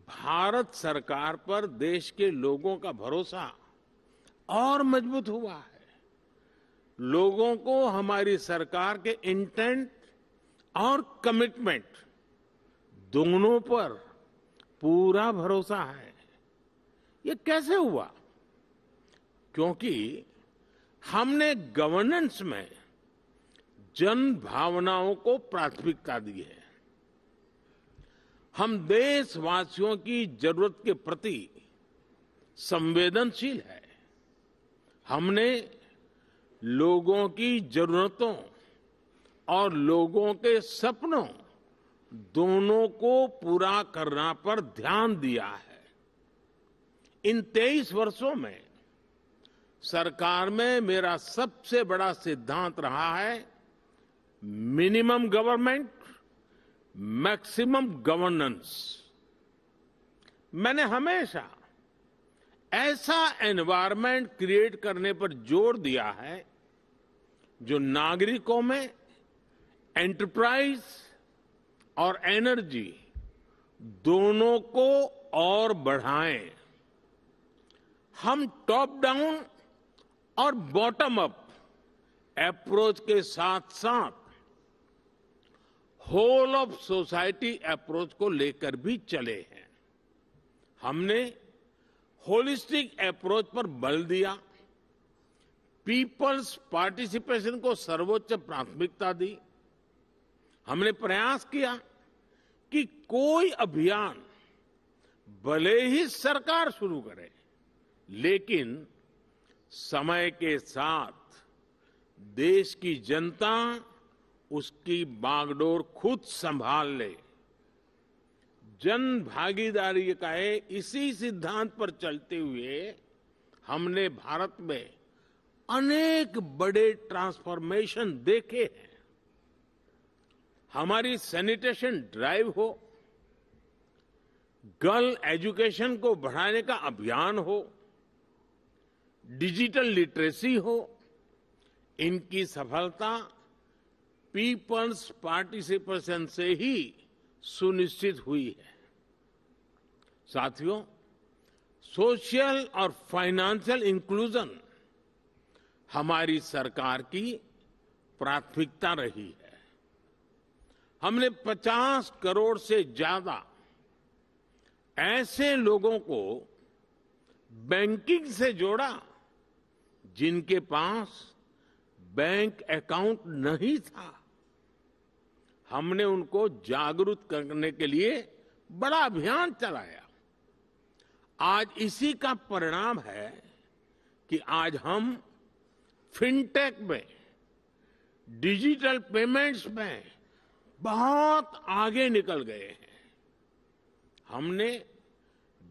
भारत सरकार पर देश के लोगों का भरोसा और मजबूत हुआ है लोगों को हमारी सरकार के इंटेंट और कमिटमेंट दोनों पर पूरा भरोसा है ये कैसे हुआ क्योंकि हमने गवर्नेंस में जन भावनाओं को प्राथमिकता दी है हम देशवासियों की जरूरत के प्रति संवेदनशील है हमने लोगों की जरूरतों और लोगों के सपनों दोनों को पूरा करना पर ध्यान दिया है इन तेईस वर्षों में सरकार में मेरा सबसे बड़ा सिद्धांत रहा है मिनिमम गवर्नमेंट मैक्सिमम गवर्नेंस मैंने हमेशा ऐसा एनवायरमेंट क्रिएट करने पर जोर दिया है जो नागरिकों में एंटरप्राइज और एनर्जी दोनों को और बढ़ाएं हम टॉप डाउन और बॉटम अप अप्रोच के साथ साथ होल ऑफ सोसाइटी अप्रोच को लेकर भी चले हैं हमने होलिस्टिक अप्रोच पर बल दिया पीपल्स पार्टिसिपेशन को सर्वोच्च प्राथमिकता दी हमने प्रयास किया कि कोई अभियान भले ही सरकार शुरू करे लेकिन समय के साथ देश की जनता उसकी बागडोर खुद संभाल ले जन भागीदारी का इसी सिद्धांत पर चलते हुए हमने भारत में अनेक बड़े ट्रांसफॉर्मेशन देखे हैं हमारी सैनिटेशन ड्राइव हो गर्ल एजुकेशन को बढ़ाने का अभियान हो डिजिटल लिटरेसी हो इनकी सफलता पीपल्स पार्टिसिपेशन से ही सुनिश्चित हुई है साथियों सोशल और फाइनेंशियल इंक्लूजन हमारी सरकार की प्राथमिकता रही है हमने 50 करोड़ से ज्यादा ऐसे लोगों को बैंकिंग से जोड़ा जिनके पास बैंक अकाउंट नहीं था हमने उनको जागरूक करने के लिए बड़ा अभियान चलाया आज इसी का परिणाम है कि आज हम फिनटेक में डिजिटल पेमेंट्स में बहुत आगे निकल गए हैं हमने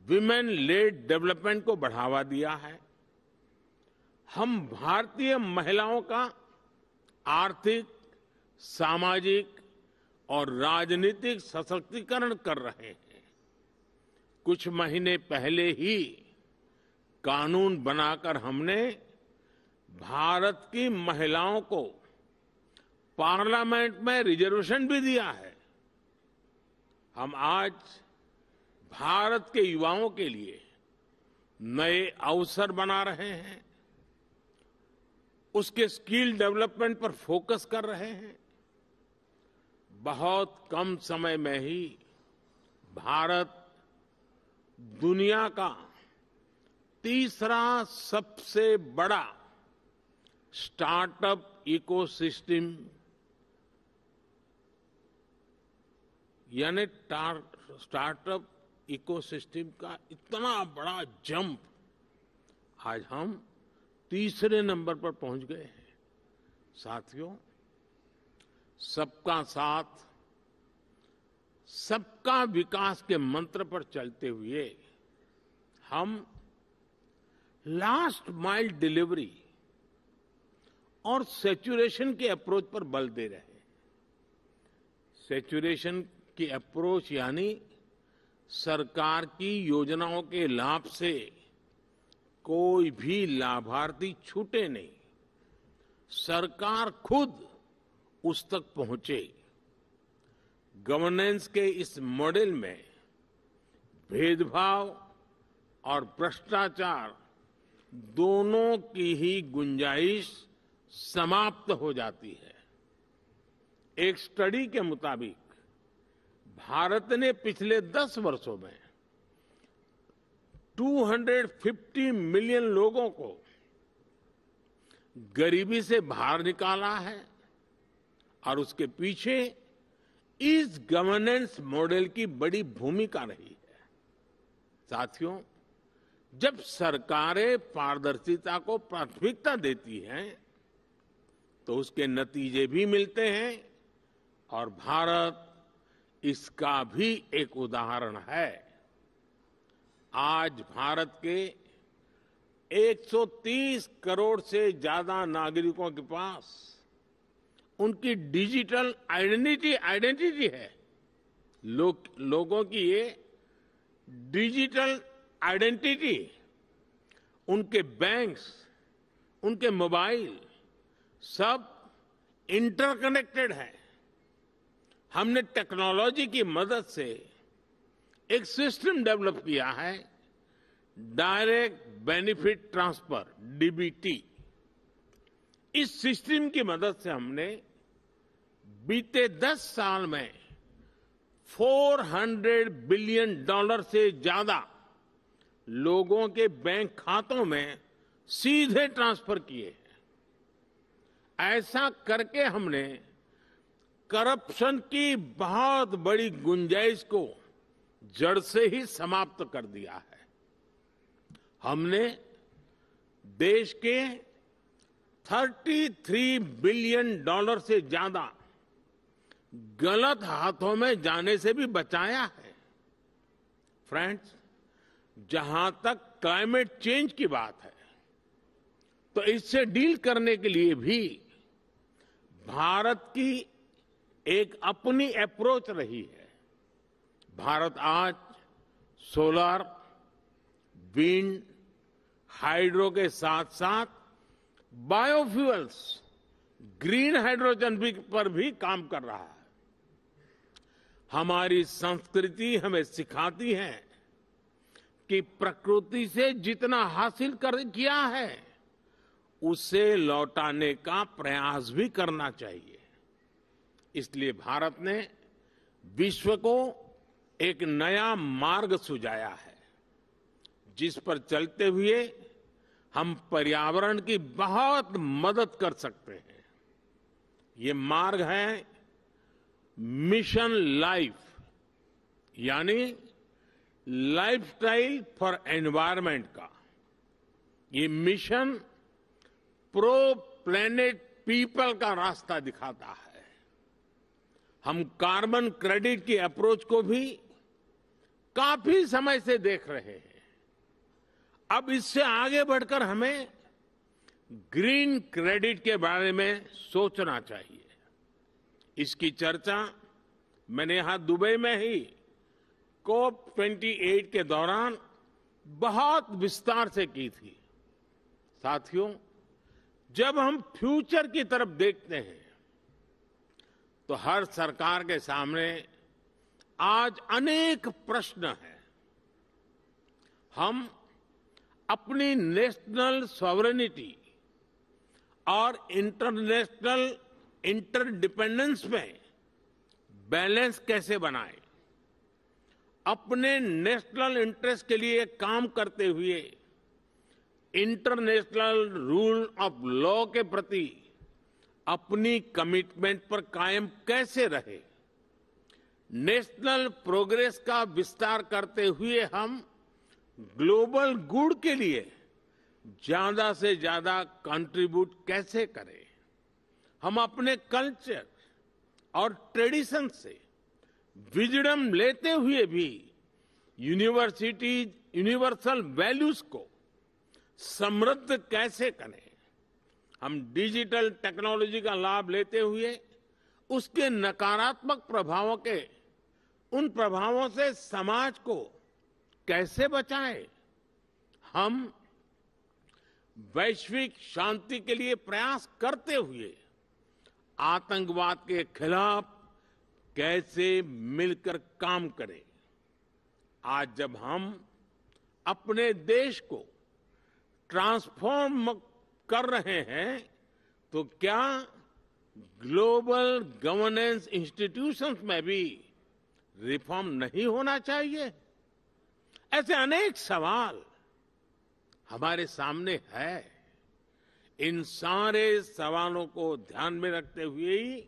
विमेन लेड डेवलपमेंट को बढ़ावा दिया है हम भारतीय महिलाओं का आर्थिक सामाजिक और राजनीतिक सशक्तिकरण कर रहे हैं कुछ महीने पहले ही कानून बनाकर हमने भारत की महिलाओं को पार्लियामेंट में रिजर्वेशन भी दिया है हम आज भारत के युवाओं के लिए नए अवसर बना रहे हैं उसके स्किल डेवलपमेंट पर फोकस कर रहे हैं बहुत कम समय में ही भारत दुनिया का तीसरा सबसे बड़ा स्टार्टअप इकोसिस्टम यानी स्टार्टअप इकोसिस्टम का इतना बड़ा जंप आज हम तीसरे नंबर पर पहुंच गए हैं साथियों सबका साथ सबका विकास के मंत्र पर चलते हुए हम लास्ट माइल डिलीवरी और सेचुरेशन के अप्रोच पर बल दे रहे हैं सेचुरेशन की अप्रोच यानी सरकार की योजनाओं के लाभ से कोई भी लाभार्थी छूटे नहीं सरकार खुद उस तक पहुंचे गवर्नेंस के इस मॉडल में भेदभाव और भ्रष्टाचार दोनों की ही गुंजाइश समाप्त हो जाती है एक स्टडी के मुताबिक भारत ने पिछले दस वर्षों में 250 मिलियन लोगों को गरीबी से बाहर निकाला है और उसके पीछे इस गवर्नेंस मॉडल की बड़ी भूमिका रही है साथियों जब सरकारें पारदर्शिता को प्राथमिकता देती हैं तो उसके नतीजे भी मिलते हैं और भारत इसका भी एक उदाहरण है आज भारत के 130 करोड़ से ज्यादा नागरिकों के पास उनकी डिजिटल आइडेंटिटी आइडेंटिटी है लो, लोगों की ये डिजिटल आइडेंटिटी उनके बैंक्स उनके मोबाइल सब इंटरकनेक्टेड है हमने टेक्नोलॉजी की मदद से एक सिस्टम डेवलप किया है डायरेक्ट बेनिफिट ट्रांसफर डीबीटी इस सिस्टम की मदद से हमने बीते 10 साल में 400 बिलियन डॉलर से ज्यादा लोगों के बैंक खातों में सीधे ट्रांसफर किए हैं ऐसा करके हमने करप्शन की बहुत बड़ी गुंजाइश को जड़ से ही समाप्त कर दिया है हमने देश के 33 बिलियन डॉलर से ज्यादा गलत हाथों में जाने से भी बचाया है फ्रेंड्स जहां तक क्लाइमेट चेंज की बात है तो इससे डील करने के लिए भी भारत की एक अपनी अप्रोच रही है भारत आज सोलर विंड हाइड्रो के साथ साथ बायोफ्यूल्स ग्रीन हाइड्रोजन भी पर भी काम कर रहा है हमारी संस्कृति हमें सिखाती है कि प्रकृति से जितना हासिल कर किया है उसे लौटाने का प्रयास भी करना चाहिए इसलिए भारत ने विश्व को एक नया मार्ग सुझाया है जिस पर चलते हुए हम पर्यावरण की बहुत मदद कर सकते हैं ये मार्ग है मिशन लाइफ यानी लाइफस्टाइल फॉर एनवायरमेंट का ये मिशन प्रो प्लेनेट पीपल का रास्ता दिखाता है हम कार्बन क्रेडिट की अप्रोच को भी काफी समय से देख रहे हैं अब इससे आगे बढ़कर हमें ग्रीन क्रेडिट के बारे में सोचना चाहिए इसकी चर्चा मैंने यहां दुबई में ही कोप 28 के दौरान बहुत विस्तार से की थी साथियों जब हम फ्यूचर की तरफ देखते हैं तो हर सरकार के सामने आज अनेक प्रश्न हैं हम अपनी नेशनल सॉवरेनिटी और इंटरनेशनल इंटरडिपेंडेंस में बैलेंस कैसे बनाएं अपने नेशनल इंटरेस्ट के लिए काम करते हुए इंटरनेशनल रूल ऑफ लॉ के प्रति अपनी कमिटमेंट पर कायम कैसे रहे नेशनल प्रोग्रेस का विस्तार करते हुए हम ग्लोबल गुड के लिए ज्यादा से ज्यादा कंट्रीब्यूट कैसे करें हम अपने कल्चर और ट्रेडिशन से विजडम लेते हुए भी यूनिवर्सिटीज यूनिवर्सल वैल्यूज को समृद्ध कैसे करें हम डिजिटल टेक्नोलॉजी का लाभ लेते हुए उसके नकारात्मक प्रभावों के उन प्रभावों से समाज को कैसे बचाएं हम वैश्विक शांति के लिए प्रयास करते हुए आतंकवाद के खिलाफ कैसे मिलकर काम करें आज जब हम अपने देश को ट्रांसफॉर्म कर रहे हैं तो क्या ग्लोबल गवर्नेंस इंस्टीट्यूशंस में भी रिफॉर्म नहीं होना चाहिए ऐसे अनेक सवाल हमारे सामने है इन सारे सवालों को ध्यान में रखते हुए ही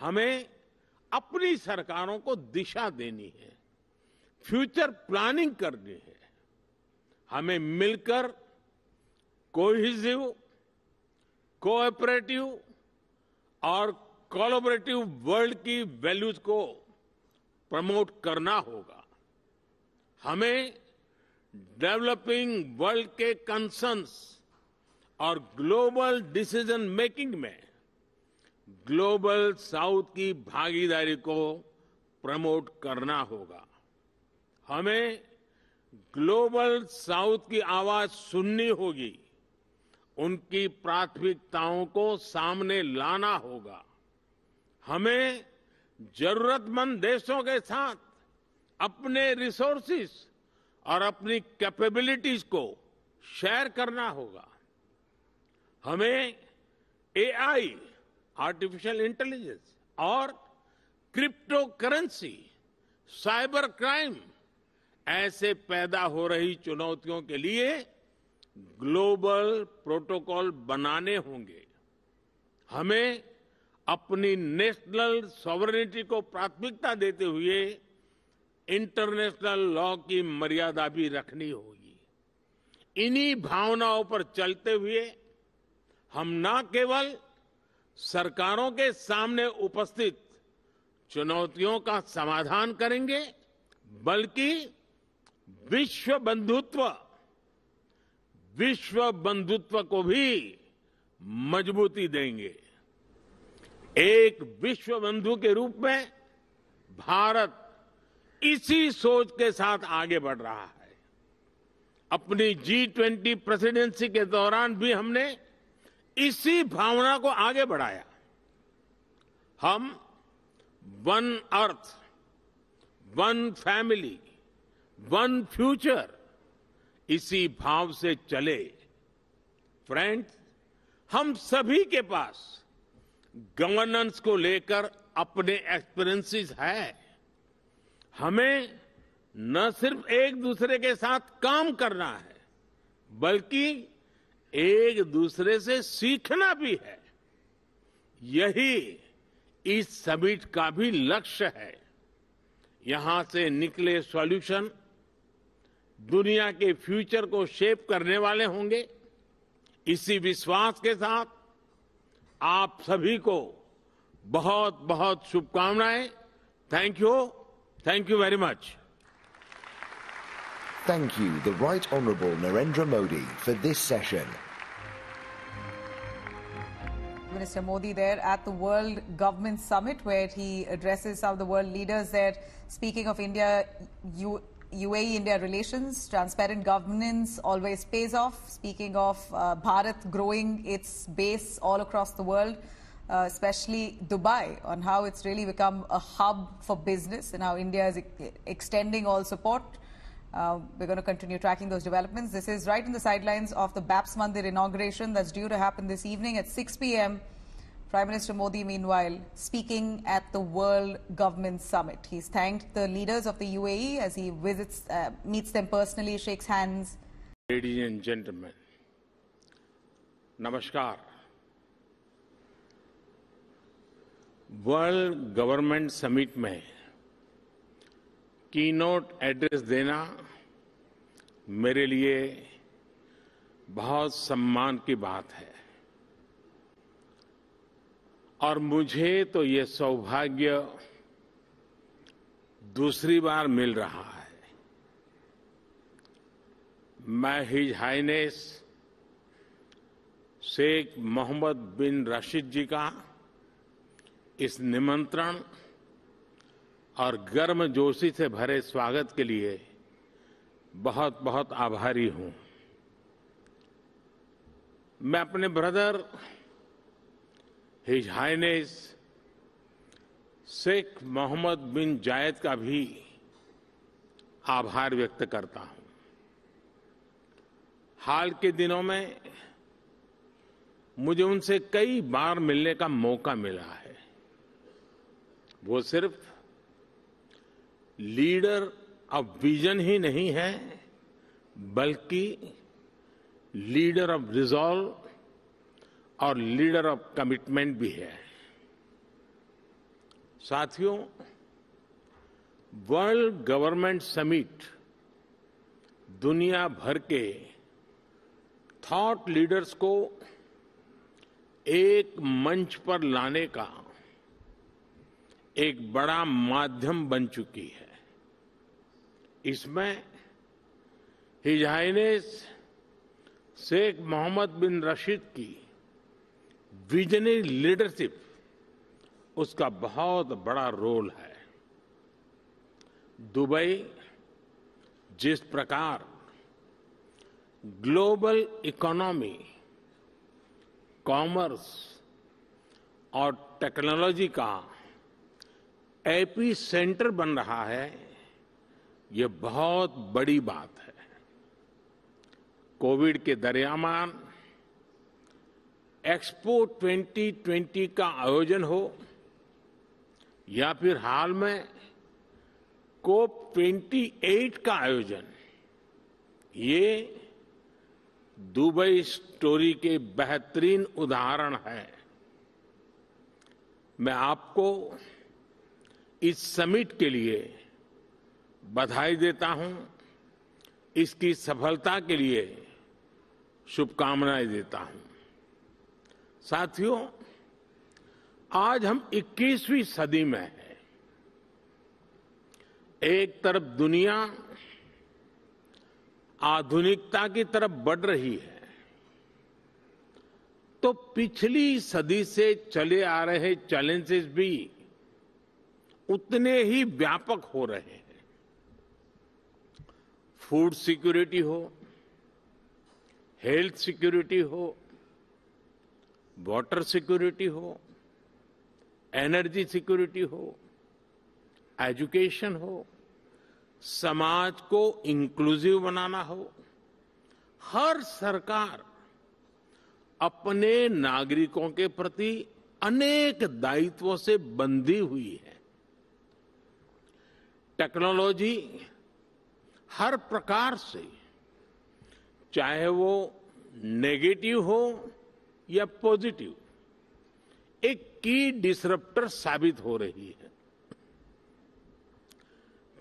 हमें अपनी सरकारों को दिशा देनी है फ्यूचर प्लानिंग करनी है हमें मिलकर कोहिजिव कोऑपरेटिव और कोलोबरेटिव वर्ल्ड की वैल्यूज को प्रमोट करना होगा हमें डेवलपिंग वर्ल्ड के कंसर्न्स और ग्लोबल डिसीजन मेकिंग में ग्लोबल साउथ की भागीदारी को प्रमोट करना होगा हमें ग्लोबल साउथ की आवाज सुननी होगी उनकी प्राथमिकताओं को सामने लाना होगा हमें जरूरतमंद देशों के साथ अपने रिसोर्सेस और अपनी कैपेबिलिटीज को शेयर करना होगा हमें एआई आर्टिफिशियल इंटेलिजेंस और क्रिप्टो करेंसी साइबर क्राइम ऐसे पैदा हो रही चुनौतियों के लिए ग्लोबल प्रोटोकॉल बनाने होंगे हमें अपनी नेशनल सॉवरिटी को प्राथमिकता देते हुए इंटरनेशनल लॉ की मर्यादा भी रखनी होगी इन्हीं भावनाओं पर चलते हुए हम न केवल सरकारों के सामने उपस्थित चुनौतियों का समाधान करेंगे बल्कि विश्व बंधुत्व विश्व बंधुत्व को भी मजबूती देंगे एक विश्व बंधु के रूप में भारत इसी सोच के साथ आगे बढ़ रहा है अपनी जी ट्वेंटी प्रेसिडेंसी के दौरान भी हमने इसी भावना को आगे बढ़ाया हम one earth one family one future इसी भाव से चले फ्रेंड्स हम सभी के पास गवर्नेंस को लेकर अपने एक्सपीरियंसेस है हमें न सिर्फ एक दूसरे के साथ काम करना है बल्कि एक दूसरे से सीखना भी है यही इस समिट का भी लक्ष्य है यहां से निकले सॉल्यूशन दुनिया के फ्यूचर को शेप करने वाले होंगे इसी विश्वास के साथ आप सभी को बहुत बहुत शुभकामनाएं thank you thank you very much Thank you, the Right Honourable Narendra Modi, for this session. Minister Modi there at the World Government Summit, where he addresses some of the world leaders there. Speaking of India, you UAE India relations, transparent governance always pays off. Speaking of uh, Bharat growing its base all across the world, uh, especially Dubai, on how it's really become a hub for business and how India is e extending all support. Uh, we're going to continue tracking those developments. This is right in the sidelines of the BAPS Mandir inauguration that's due to happen this evening at 6 p.m. Prime Minister Modi, meanwhile, speaking at the World Government Summit. He's thanked the leaders of the UAE as he visits, uh, meets them personally, shakes hands. Ladies and gentlemen, Namaskar. World Government Summit mein keynote address देना mere liye bahut samman ki baat hai. और मुझे तो ये सौभाग्य दूसरी बार मिल रहा है मैं his highness Sheikh Mohammed bin Rashid ji का इस निमंत्रण और गर्म जोशी से भरे स्वागत के लिए बहुत बहुत आभारी हूं मैं अपने brother his highness Sheikh Mohammed bin Zayed का भी आभार व्यक्त करता हूं हाल के दिनों में मुझे उनसे कई बार मिलने का मौका मिला है वो सिर्फ लीडर ऑफ विजन ही नहीं है बल्कि लीडर ऑफ रिजॉल्व और लीडर ऑफ कमिटमेंट भी है साथियों वर्ल्ड गवर्नमेंट समिट दुनिया भर के थॉट लीडर्स को एक मंच पर लाने का एक बड़ा माध्यम बन चुकी है इसमें हिजाइनेस शेख मोहम्मद बिन रशीद की विजनरी लीडरशिप उसका बहुत बड़ा रोल है दुबई जिस प्रकार ग्लोबल इकोनॉमी कॉमर्स और टेक्नोलॉजी का एपी सेंटर बन रहा है यह बहुत बड़ी बात है कोविड के दरियामान एक्सपो 2020 का आयोजन हो या फिर हाल में कोप 28 का आयोजन ये दुबई स्टोरी के बेहतरीन उदाहरण है मैं आपको इस समिट के लिए बधाई देता हूं इसकी सफलता के लिए शुभकामनाएं देता हूं साथियों आज हम 21वीं सदी में हैं एक तरफ दुनिया आधुनिकता की तरफ बढ़ रही है तो पिछली सदी से चले आ रहे चैलेंजेस भी उतने ही व्यापक हो रहे हैं फूड सिक्योरिटी हो हेल्थ सिक्योरिटी हो वाटर सिक्योरिटी हो एनर्जी सिक्योरिटी हो एजुकेशन हो समाज को इंक्लूसिव बनाना हो हर सरकार अपने नागरिकों के प्रति अनेक दायित्वों से बंधी हुई है टेक्नोलॉजी हर प्रकार से चाहे वो नेगेटिव हो या पॉजिटिव एक की डिसरप्टर साबित हो रही है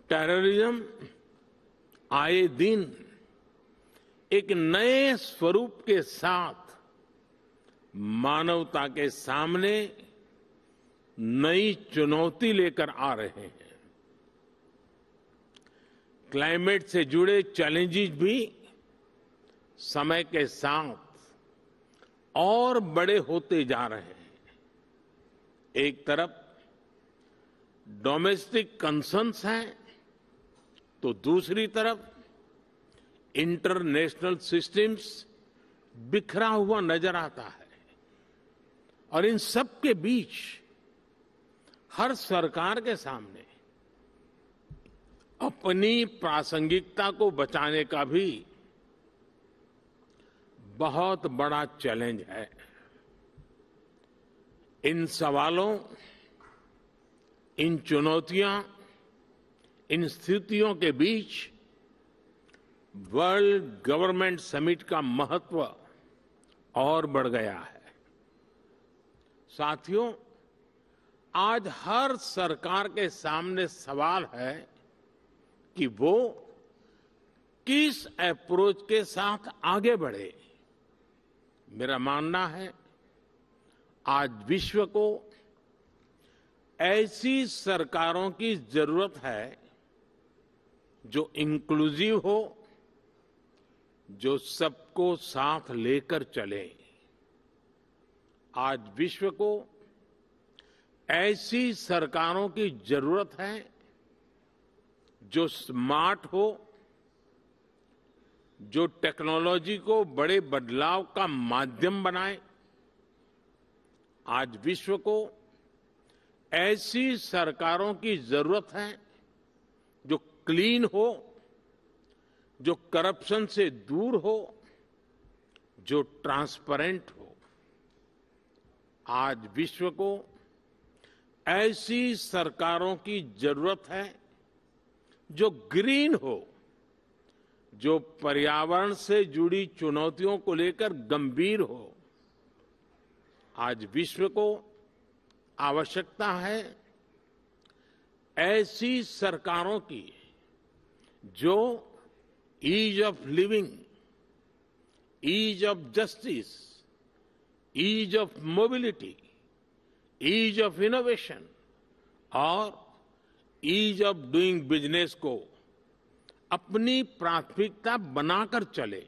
टेररिज्म आए दिन एक नए स्वरूप के साथ मानवता के सामने नई चुनौती लेकर आ रहे हैं क्लाइमेट से जुड़े चैलेंजेस भी समय के साथ और बड़े होते जा रहे हैं एक तरफ डोमेस्टिक कंसर्न्स हैं तो दूसरी तरफ इंटरनेशनल सिस्टम्स बिखरा हुआ नजर आता है और इन सब के बीच हर सरकार के सामने अपनी प्रासंगिकता को बचाने का भी बहुत बड़ा चैलेंज है इन सवालों इन चुनौतियां इन स्थितियों के बीच वर्ल्ड गवर्नमेंट समिट का महत्व और बढ़ गया है साथियों आज हर सरकार के सामने सवाल है कि वो किस अप्रोच के साथ आगे बढ़े मेरा मानना है आज विश्व को ऐसी सरकारों की जरूरत है जो इंक्लूसिव हो जो सबको साथ लेकर चले आज विश्व को ऐसी सरकारों की जरूरत है जो स्मार्ट हो जो टेक्नोलॉजी को बड़े बदलाव का माध्यम बनाए आज विश्व को ऐसी सरकारों की जरूरत है जो क्लीन हो जो करप्शन से दूर हो जो ट्रांसपेरेंट हो आज विश्व को ऐसी सरकारों की जरूरत है जो ग्रीन हो जो पर्यावरण से जुड़ी चुनौतियों को लेकर गंभीर हो आज विश्व को आवश्यकता है ऐसी सरकारों की जो ease of living ease of justice ease of mobility ease of innovation और ईज ऑफ डूइंग बिजनेस को अपनी प्राथमिकता बनाकर चले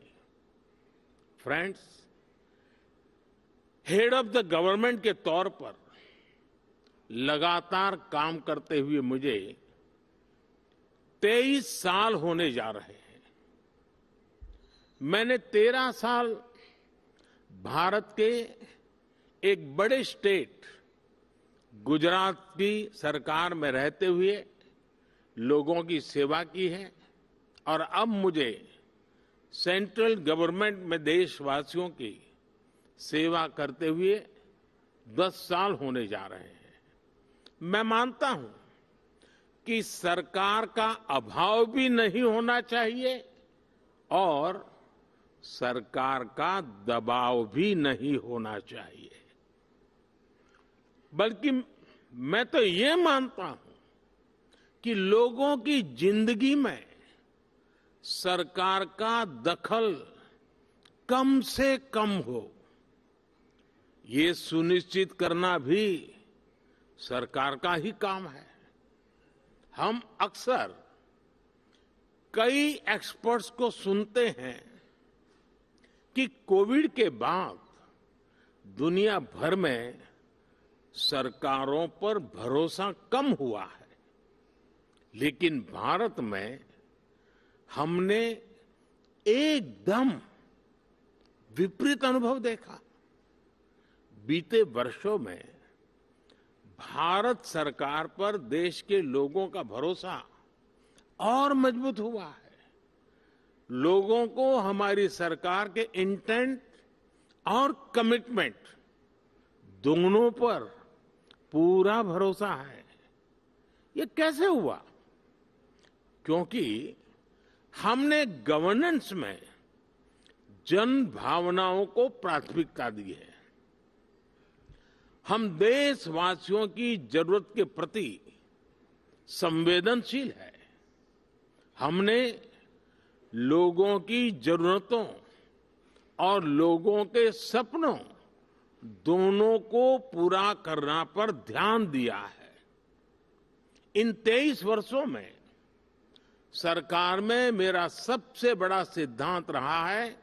friends head of the government के तौर पर लगातार काम करते हुए मुझे तेईस साल होने जा रहे हैं मैंने तेरह साल भारत के एक बड़े स्टेट गुजरात की सरकार में रहते हुए लोगों की सेवा की है और अब मुझे सेंट्रल गवर्नमेंट में देशवासियों की सेवा करते हुए दस साल होने जा रहे हैं मैं मानता हूं कि सरकार का अभाव भी नहीं होना चाहिए और सरकार का दबाव भी नहीं होना चाहिए बल्कि मैं तो ये मानता हूं कि लोगों की जिंदगी में सरकार का दखल कम से कम हो ये सुनिश्चित करना भी सरकार का ही काम है हम अक्सर कई एक्सपर्ट्स को सुनते हैं कि कोविड के बाद दुनिया भर में सरकारों पर भरोसा कम हुआ है लेकिन भारत में हमने एकदम विपरीत अनुभव देखा बीते वर्षों में भारत सरकार पर देश के लोगों का भरोसा और मजबूत हुआ है लोगों को हमारी सरकार के इंटेंट और कमिटमेंट दोनों पर पूरा भरोसा है ये कैसे हुआ क्योंकि हमने गवर्नेंस में जन भावनाओं को प्राथमिकता दी है हम देशवासियों की जरूरत के प्रति संवेदनशील है हमने लोगों की जरूरतों और लोगों के सपनों दोनों को पूरा करना पर ध्यान दिया है इन तेईस वर्षों में सरकार में मेरा सबसे बड़ा सिद्धांत रहा है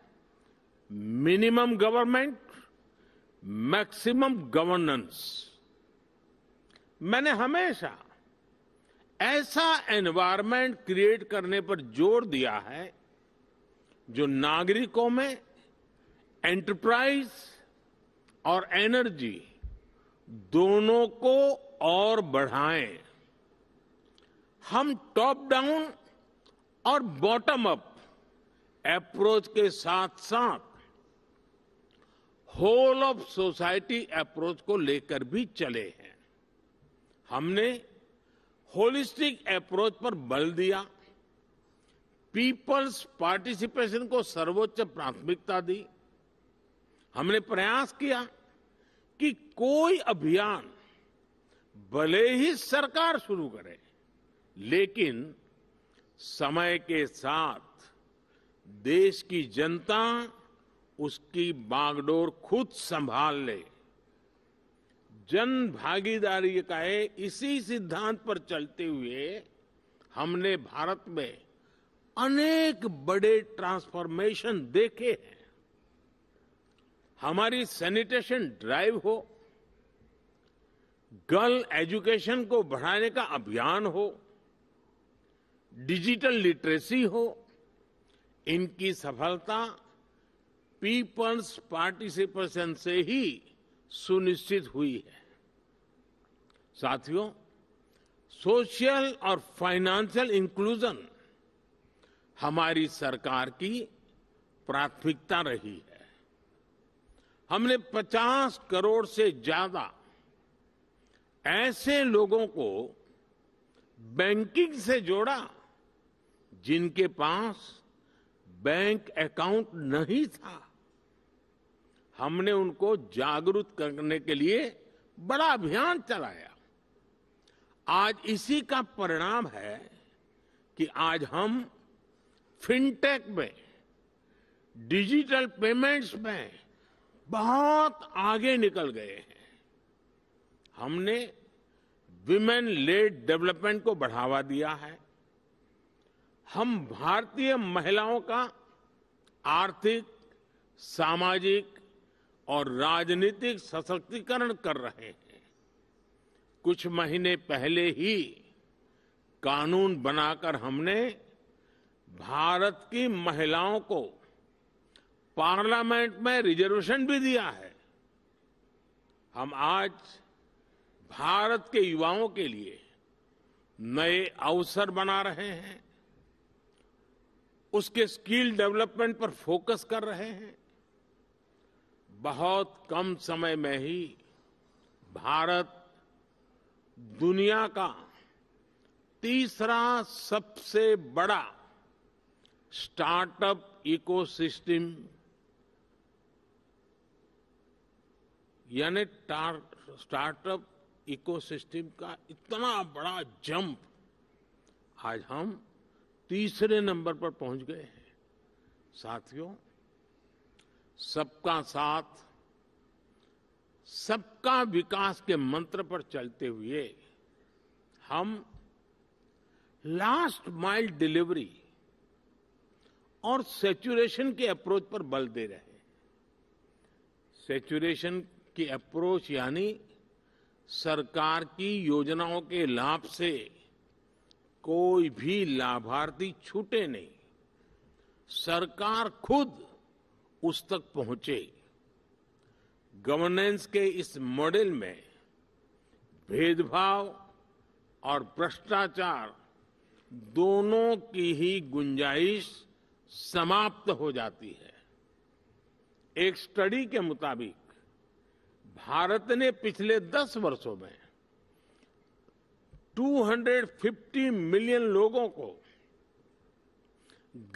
मिनिमम गवर्नमेंट मैक्सिमम गवर्नेंस मैंने हमेशा ऐसा एनवायरमेंट क्रिएट करने पर जोर दिया है जो नागरिकों में एंटरप्राइज और एनर्जी दोनों को और बढ़ाएं हम टॉप डाउन और बॉटम अप अप्रोच के साथ साथ होल ऑफ सोसाइटी अप्रोच को लेकर भी चले हैं हमने होलिस्टिक अप्रोच पर बल दिया पीपल्स पार्टिसिपेशन को सर्वोच्च प्राथमिकता दी हमने प्रयास किया कि कोई अभियान भले ही सरकार शुरू करे लेकिन समय के साथ देश की जनता उसकी बागडोर खुद संभाल ले जन भागीदारी का इसी सिद्धांत पर चलते हुए हमने भारत में अनेक बड़े ट्रांसफॉर्मेशन देखे हैं हमारी सैनिटेशन ड्राइव हो गर्ल एजुकेशन को बढ़ाने का अभियान हो डिजिटल लिटरेसी हो इनकी सफलता पीपल्स पार्टिसिपेशन से ही सुनिश्चित हुई है साथियों सोशल और फाइनेंशियल इंक्लूजन हमारी सरकार की प्राथमिकता रही है हमने 50 करोड़ से ज्यादा ऐसे लोगों को बैंकिंग से जोड़ा जिनके पास बैंक अकाउंट नहीं था हमने उनको जागरूक करने के लिए बड़ा अभियान चलाया आज इसी का परिणाम है कि आज हम फिनटेक में डिजिटल पेमेंट्स में बहुत आगे निकल गए हैं हमने विमेन लेड डेवलपमेंट को बढ़ावा दिया है हम भारतीय महिलाओं का आर्थिक सामाजिक और राजनीतिक सशक्तिकरण कर रहे हैं कुछ महीने पहले ही कानून बनाकर हमने भारत की महिलाओं को पार्लियामेंट में रिजर्वेशन भी दिया है हम आज भारत के युवाओं के लिए नए अवसर बना रहे हैं उसके स्किल डेवलपमेंट पर फोकस कर रहे हैं बहुत कम समय में ही भारत दुनिया का तीसरा सबसे बड़ा स्टार्टअप इकोसिस्टम यानी स्टार्टअप इकोसिस्टम का इतना बड़ा जंप आज हम तीसरे नंबर पर पहुंच गए हैं साथियों सबका साथ सबका विकास के मंत्र पर चलते हुए हम लास्ट माइल डिलीवरी और सेचुरेशन के अप्रोच पर बल दे रहे हैं सेचुरेशन की अप्रोच यानी सरकार की योजनाओं के लाभ से कोई भी लाभार्थी छूटे नहीं सरकार खुद उस तक पहुंचे गवर्नेंस के इस मॉडल में भेदभाव और भ्रष्टाचार दोनों की ही गुंजाइश समाप्त हो जाती है एक स्टडी के मुताबिक भारत ने पिछले दस वर्षों में 250 मिलियन लोगों को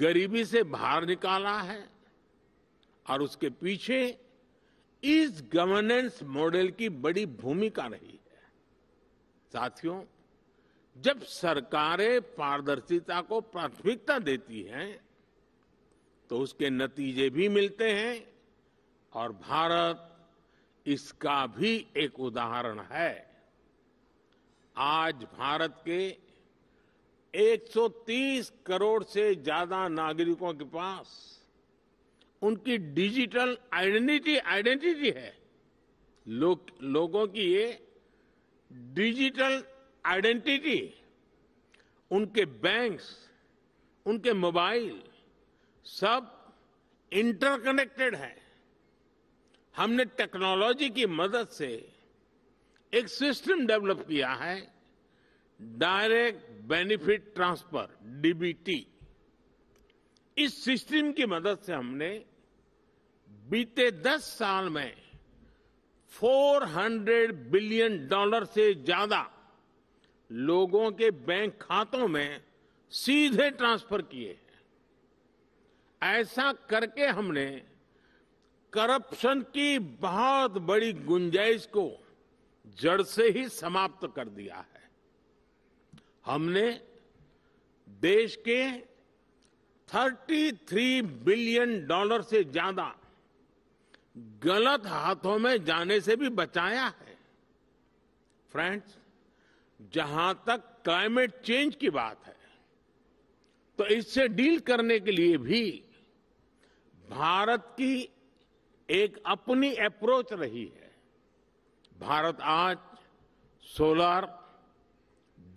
गरीबी से बाहर निकाला है और उसके पीछे इस गवर्नेंस मॉडल की बड़ी भूमिका रही है साथियों जब सरकारें पारदर्शिता को प्राथमिकता देती हैं तो उसके नतीजे भी मिलते हैं और भारत इसका भी एक उदाहरण है आज भारत के 130 करोड़ से ज्यादा नागरिकों के पास उनकी डिजिटल आइडेंटिटी आइडेंटिटी है लो, लोगों की ये डिजिटल आइडेंटिटी उनके बैंक्स उनके मोबाइल सब इंटरकनेक्टेड है हमने टेक्नोलॉजी की मदद से एक सिस्टम डेवलप किया है डायरेक्ट बेनिफिट ट्रांसफर डीबीटी इस सिस्टम की मदद से हमने बीते 10 साल में 400 बिलियन डॉलर से ज्यादा लोगों के बैंक खातों में सीधे ट्रांसफर किए हैं ऐसा करके हमने करप्शन की बहुत बड़ी गुंजाइश को जड़ से ही समाप्त कर दिया है हमने देश के 33 बिलियन डॉलर से ज्यादा गलत हाथों में जाने से भी बचाया है फ्रेंड्स जहां तक क्लाइमेट चेंज की बात है तो इससे डील करने के लिए भी भारत की एक अपनी अप्रोच रही है भारत आज सोलर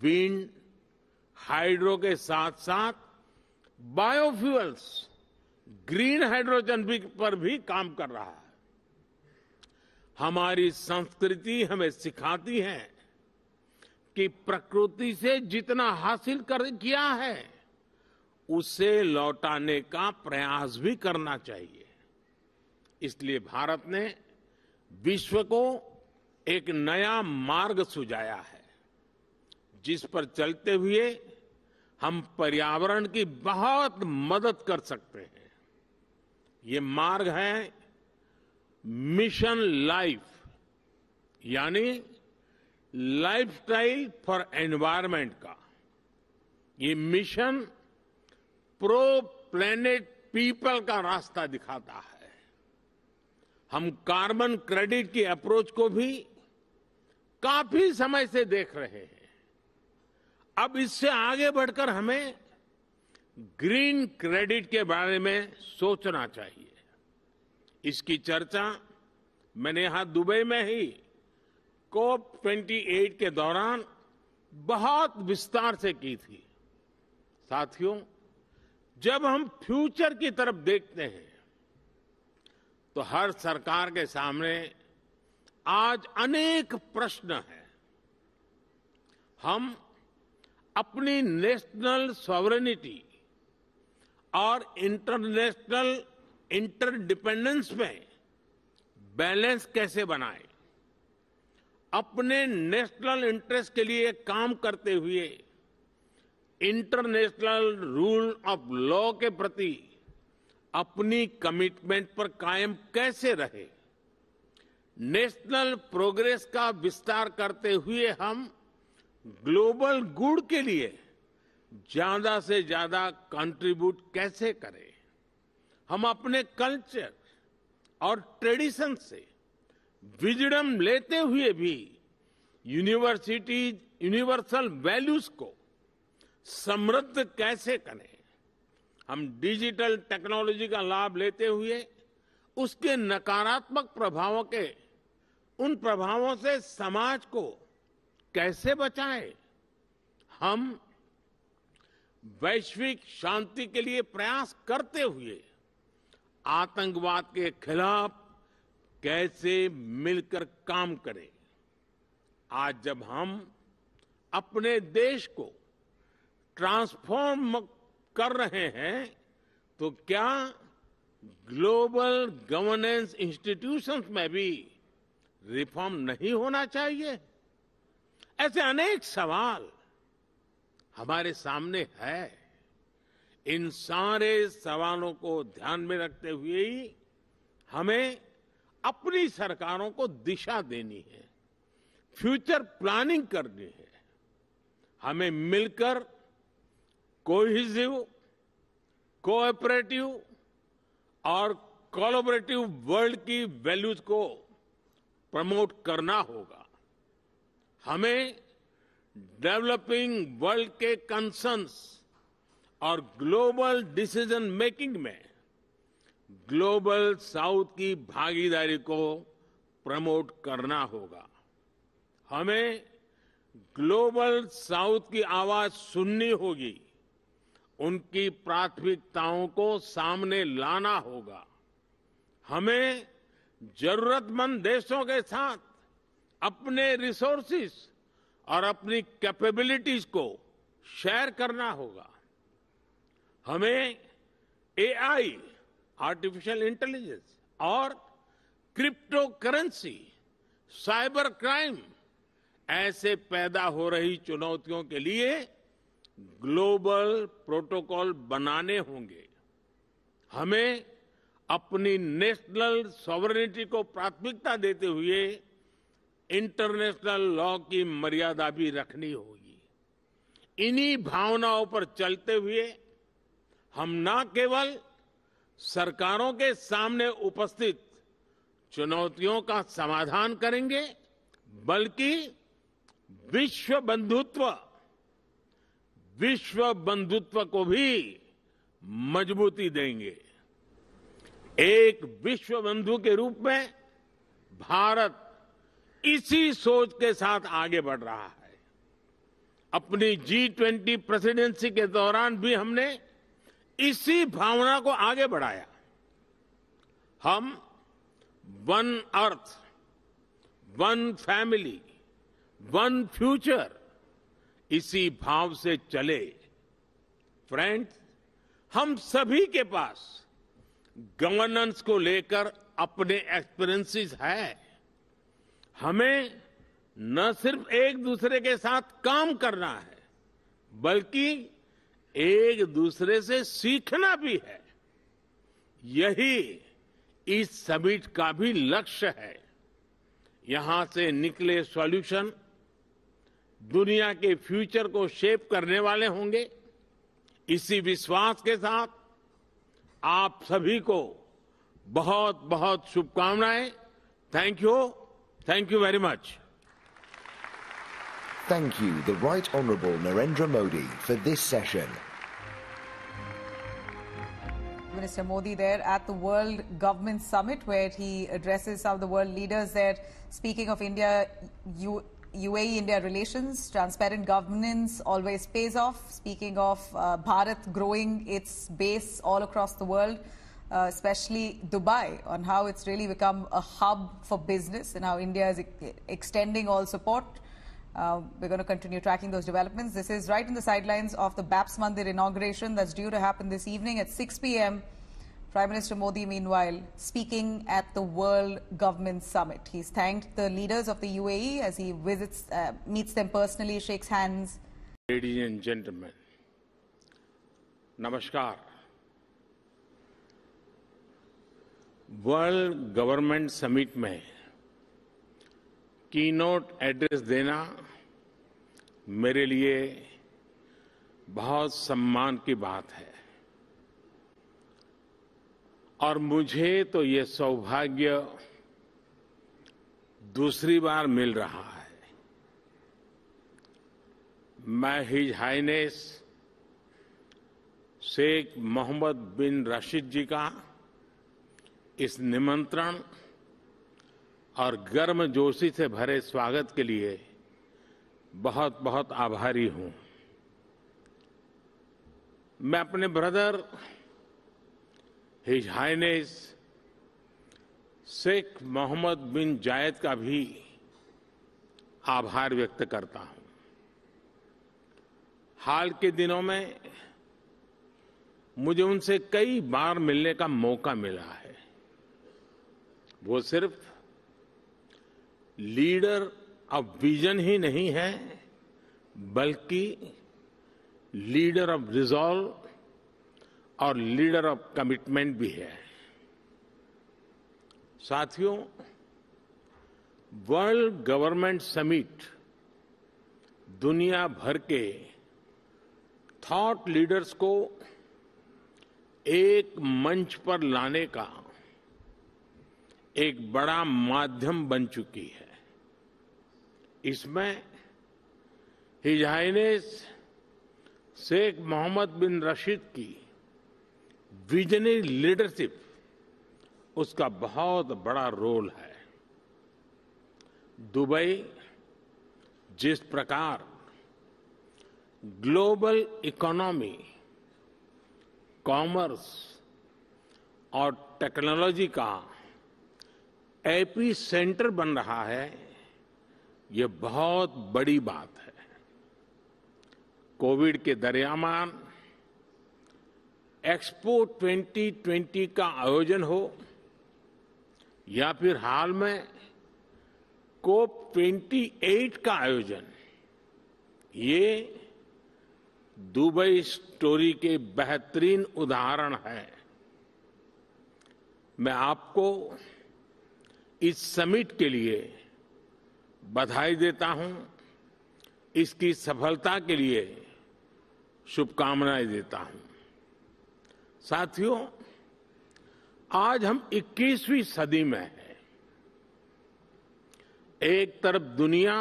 विंड हाइड्रो के साथ साथ बायोफ्यूल्स ग्रीन हाइड्रोजन भी पर भी काम कर रहा है हमारी संस्कृति हमें सिखाती है कि प्रकृति से जितना हासिल कर किया है उसे लौटाने का प्रयास भी करना चाहिए इसलिए भारत ने विश्व को एक नया मार्ग सुझाया है जिस पर चलते हुए हम पर्यावरण की बहुत मदद कर सकते हैं ये मार्ग है मिशन लाइफ यानी लाइफस्टाइल फॉर एनवायरमेंट का ये मिशन प्रो प्लेनेट पीपल का रास्ता दिखाता है हम कार्बन क्रेडिट की अप्रोच को भी काफी समय से देख रहे हैं अब इससे आगे बढ़कर हमें ग्रीन क्रेडिट के बारे में सोचना चाहिए इसकी चर्चा मैंने यहां दुबई में ही कोप 28 के दौरान बहुत विस्तार से की थी साथियों जब हम फ्यूचर की तरफ देखते हैं तो हर सरकार के सामने आज अनेक प्रश्न हैं हम अपनी नेशनल सॉवरेनिटी और इंटरनेशनल इंटरडिपेंडेंस में बैलेंस कैसे बनाए अपने नेशनल इंटरेस्ट के लिए काम करते हुए इंटरनेशनल रूल ऑफ लॉ के प्रति अपनी कमिटमेंट पर कायम कैसे रहे नेशनल प्रोग्रेस का विस्तार करते हुए हम ग्लोबल गुड के लिए ज्यादा से ज्यादा कंट्रीब्यूट कैसे करें हम अपने कल्चर और ट्रेडिशन से विजडम लेते हुए भी यूनिवर्सिटीज यूनिवर्सल वैल्यूज को समृद्ध कैसे करें हम डिजिटल टेक्नोलॉजी का लाभ लेते हुए उसके नकारात्मक प्रभावों के उन प्रभावों से समाज को कैसे बचाएं हम वैश्विक शांति के लिए प्रयास करते हुए आतंकवाद के खिलाफ कैसे मिलकर काम करें आज जब हम अपने देश को ट्रांसफॉर्म कर रहे हैं तो क्या ग्लोबल गवर्नेंस इंस्टीट्यूशंस में भी रिफॉर्म नहीं होना चाहिए ऐसे अनेक सवाल हमारे सामने है इन सारे सवालों को ध्यान में रखते हुए ही हमें अपनी सरकारों को दिशा देनी है फ्यूचर प्लानिंग करनी है हमें मिलकर कोहिजिव कोऑपरेटिव और कोलोबरेटिव वर्ल्ड की वैल्यूज को प्रमोट करना होगा हमें डेवलपिंग वर्ल्ड के कंसर्न्स और ग्लोबल डिसीजन मेकिंग में ग्लोबल साउथ की भागीदारी को प्रमोट करना होगा हमें ग्लोबल साउथ की आवाज सुननी होगी उनकी प्राथमिकताओं को सामने लाना होगा हमें जरूरतमंद देशों के साथ अपने रिसोर्सेस और अपनी कैपेबिलिटीज को शेयर करना होगा हमें एआई आर्टिफिशियल इंटेलिजेंस और क्रिप्टो करेंसी साइबर क्राइम ऐसे पैदा हो रही चुनौतियों के लिए ग्लोबल प्रोटोकॉल बनाने होंगे हमें अपनी नेशनल सॉवरनिटी को प्राथमिकता देते हुए इंटरनेशनल लॉ की मर्यादा भी रखनी होगी इन्हीं भावनाओं पर चलते हुए हम न केवल सरकारों के सामने उपस्थित चुनौतियों का समाधान करेंगे बल्कि विश्व बंधुत्व विश्व बंधुत्व को भी मजबूती देंगे एक विश्व बंधु के रूप में भारत इसी सोच के साथ आगे बढ़ रहा है अपनी जी ट्वेंटी प्रेसिडेंसी के दौरान भी हमने इसी भावना को आगे बढ़ाया हम one earth one family one future इसी भाव से चले फ्रेंड्स हम सभी के पास गवर्नेंस को लेकर अपने एक्सपीरियंसेस है हमें न सिर्फ एक दूसरे के साथ काम करना है बल्कि एक दूसरे से सीखना भी है यही इस समिट का भी लक्ष्य है यहां से निकले सॉल्यूशन दुनिया के फ्यूचर को शेप करने वाले होंगे इसी विश्वास के साथ आप सभी को बहुत बहुत शुभकामनाएं thank you thank you very much Thank you, the Right Honourable Narendra Modi, for this session. Minister Modi there at the World Government Summit, where he addresses some of the world leaders there. Speaking of India, you UAE India relations, transparent governance always pays off. Speaking of uh, Bharat growing its base all across the world, uh, especially Dubai, on how it's really become a hub for business and how India is e extending all support. Uh, we're going to continue tracking those developments. This is right in the sidelines of the BAPS Mandir inauguration that's due to happen this evening at 6 p.m. Prime Minister Modi, meanwhile, speaking at the World Government Summit. He's thanked the leaders of the UAE as he visits, uh, meets them personally, shakes hands. Ladies and gentlemen, Namaskar. World Government Summit में keynote address देना mere liye bahut samman ki baat hai. और मुझे तो ये सौभाग्य दूसरी बार मिल रहा है मैं his highness Sheikh Mohammed bin Rashid ji का इस निमंत्रण और गर्म जोशी से भरे स्वागत के लिए बहुत बहुत आभारी हूं मैं अपने brother his highness Sheikh Mohammed bin Zayed का भी आभार व्यक्त करता हूं हाल के दिनों में मुझे उनसे कई बार मिलने का मौका मिला है वो सिर्फ लीडर ऑफ विजन ही नहीं है बल्कि लीडर ऑफ रिजॉल्व और लीडर ऑफ कमिटमेंट भी है साथियों वर्ल्ड गवर्नमेंट समिट दुनिया भर के थॉट लीडर्स को एक मंच पर लाने का एक बड़ा माध्यम बन चुकी है इसमें हिजाइनेस शेख मोहम्मद बिन रशीद की विजनरी लीडरशिप उसका बहुत बड़ा रोल है दुबई जिस प्रकार ग्लोबल इकोनॉमी कॉमर्स और टेक्नोलॉजी का एपी सेंटर बन रहा है यह बहुत बड़ी बात है कोविड के दरियामान एक्सपो 2020 का आयोजन हो या फिर हाल में कोप 28 का आयोजन ये दुबई स्टोरी के बेहतरीन उदाहरण है मैं आपको इस समिट के लिए बधाई देता हूं इसकी सफलता के लिए शुभकामनाएं देता हूं साथियों आज हम 21वीं सदी में हैं एक तरफ दुनिया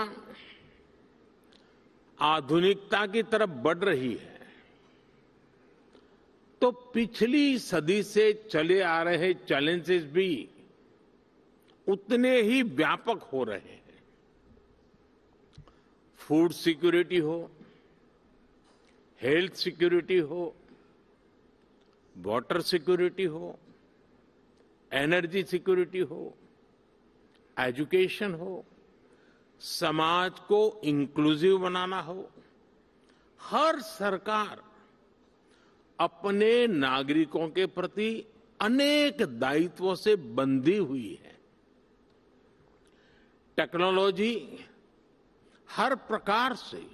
आधुनिकता की तरफ बढ़ रही है तो पिछली सदी से चले आ रहे चैलेंजेस भी उतने ही व्यापक हो रहे हैं फूड सिक्योरिटी हो हेल्थ सिक्योरिटी हो वाटर सिक्योरिटी हो एनर्जी सिक्योरिटी हो एजुकेशन हो समाज को इंक्लूसिव बनाना हो हर सरकार अपने नागरिकों के प्रति अनेक दायित्वों से बंधी हुई है टेक्नोलॉजी हर प्रकार से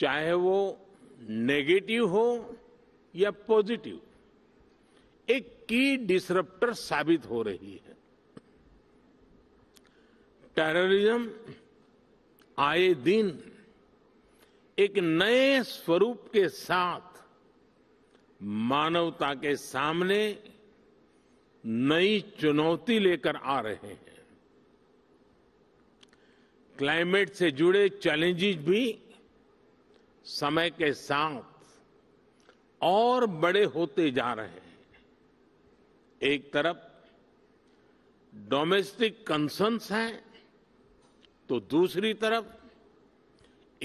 चाहे वो नेगेटिव हो या पॉजिटिव एक की डिसरप्टर साबित हो रही है टेररिज्म आए दिन एक नए स्वरूप के साथ मानवता के सामने नई चुनौती लेकर आ रहे हैं क्लाइमेट से जुड़े चैलेंजेस भी समय के साथ और बड़े होते जा रहे हैं एक तरफ डोमेस्टिक कंसर्न्स हैं तो दूसरी तरफ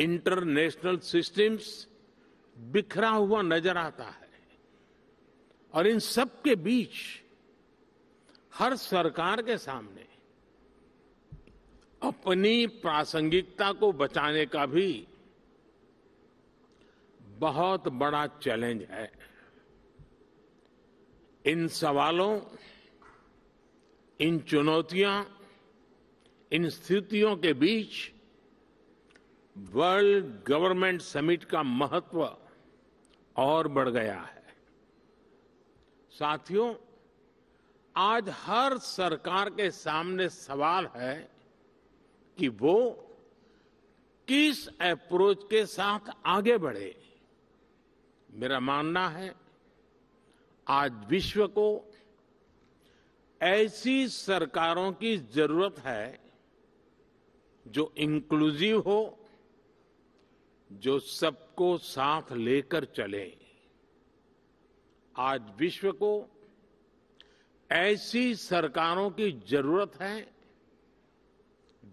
इंटरनेशनल सिस्टम्स बिखरा हुआ नजर आता है और इन सब के बीच हर सरकार के सामने अपनी प्रासंगिकता को बचाने का भी बहुत बड़ा चैलेंज है इन सवालों इन चुनौतियां इन स्थितियों के बीच वर्ल्ड गवर्नमेंट समिट का महत्व और बढ़ गया है साथियों आज हर सरकार के सामने सवाल है कि वो किस अप्रोच के साथ आगे बढ़े मेरा मानना है आज विश्व को ऐसी सरकारों की जरूरत है जो इंक्लूसिव हो जो सबको साथ लेकर चले आज विश्व को ऐसी सरकारों की जरूरत है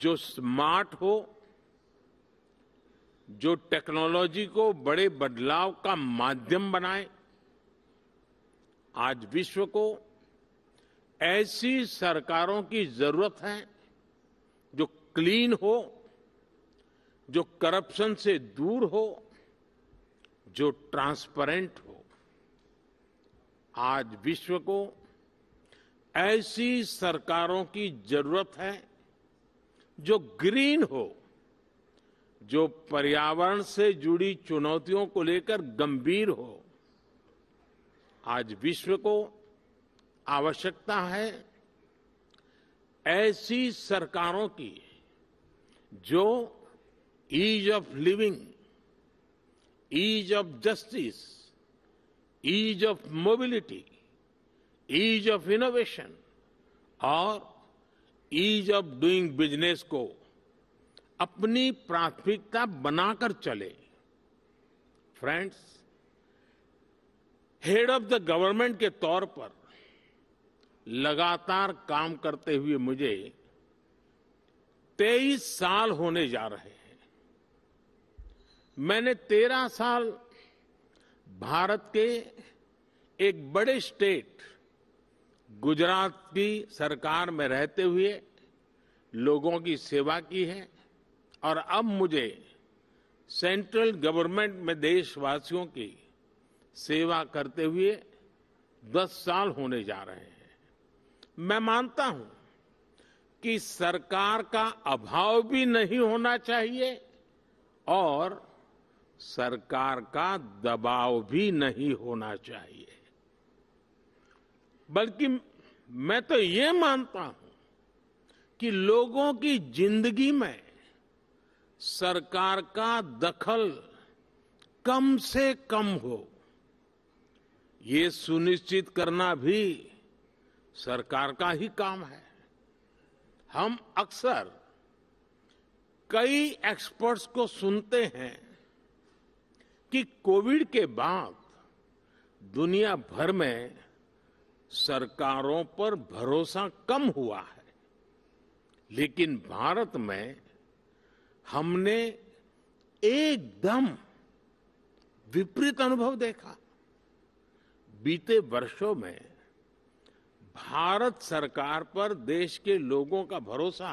जो स्मार्ट हो जो टेक्नोलॉजी को बड़े बदलाव का माध्यम बनाए आज विश्व को ऐसी सरकारों की जरूरत है जो क्लीन हो जो करप्शन से दूर हो जो ट्रांसपेरेंट हो आज विश्व को ऐसी सरकारों की जरूरत है जो ग्रीन हो जो पर्यावरण से जुड़ी चुनौतियों को लेकर गंभीर हो आज विश्व को आवश्यकता है ऐसी सरकारों की जो ease of living ease of justice ease of mobility ease of innovation और ईज ऑफ डूइंग बिजनेस को अपनी प्राथमिकता बनाकर चले friends head of the government के तौर पर लगातार काम करते हुए मुझे तेईस साल होने जा रहे हैं मैंने तेरह साल भारत के एक बड़े स्टेट गुजरात की सरकार में रहते हुए लोगों की सेवा की है और अब मुझे सेंट्रल गवर्नमेंट में देशवासियों की सेवा करते हुए दस साल होने जा रहे हैं मैं मानता हूं कि सरकार का अभाव भी नहीं होना चाहिए और सरकार का दबाव भी नहीं होना चाहिए बल्कि मैं तो ये मानता हूं कि लोगों की जिंदगी में सरकार का दखल कम से कम हो ये सुनिश्चित करना भी सरकार का ही काम है हम अक्सर कई एक्सपर्ट्स को सुनते हैं कि कोविड के बाद दुनिया भर में सरकारों पर भरोसा कम हुआ है लेकिन भारत में हमने एकदम विपरीत अनुभव देखा बीते वर्षों में भारत सरकार पर देश के लोगों का भरोसा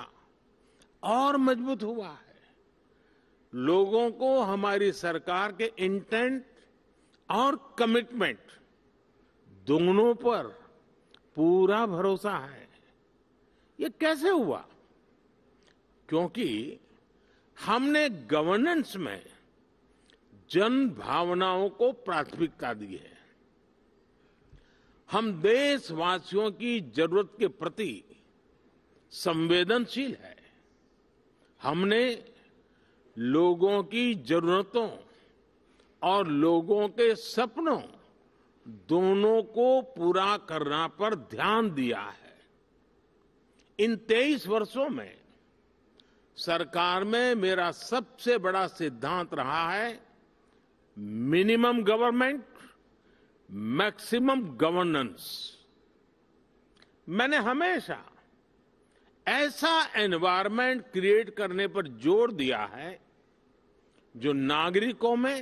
और मजबूत हुआ है लोगों को हमारी सरकार के इंटेंट और कमिटमेंट दोनों पर पूरा भरोसा है ये कैसे हुआ क्योंकि हमने गवर्नेंस में जन भावनाओं को प्राथमिकता दी है हम देशवासियों की जरूरत के प्रति संवेदनशील है हमने लोगों की जरूरतों और लोगों के सपनों दोनों को पूरा करना पर ध्यान दिया है इन तेईस वर्षों में सरकार में मेरा सबसे बड़ा सिद्धांत रहा है मिनिमम गवर्नमेंट मैक्सिमम गवर्नेंस मैंने हमेशा ऐसा एनवायरमेंट क्रिएट करने पर जोर दिया है जो नागरिकों में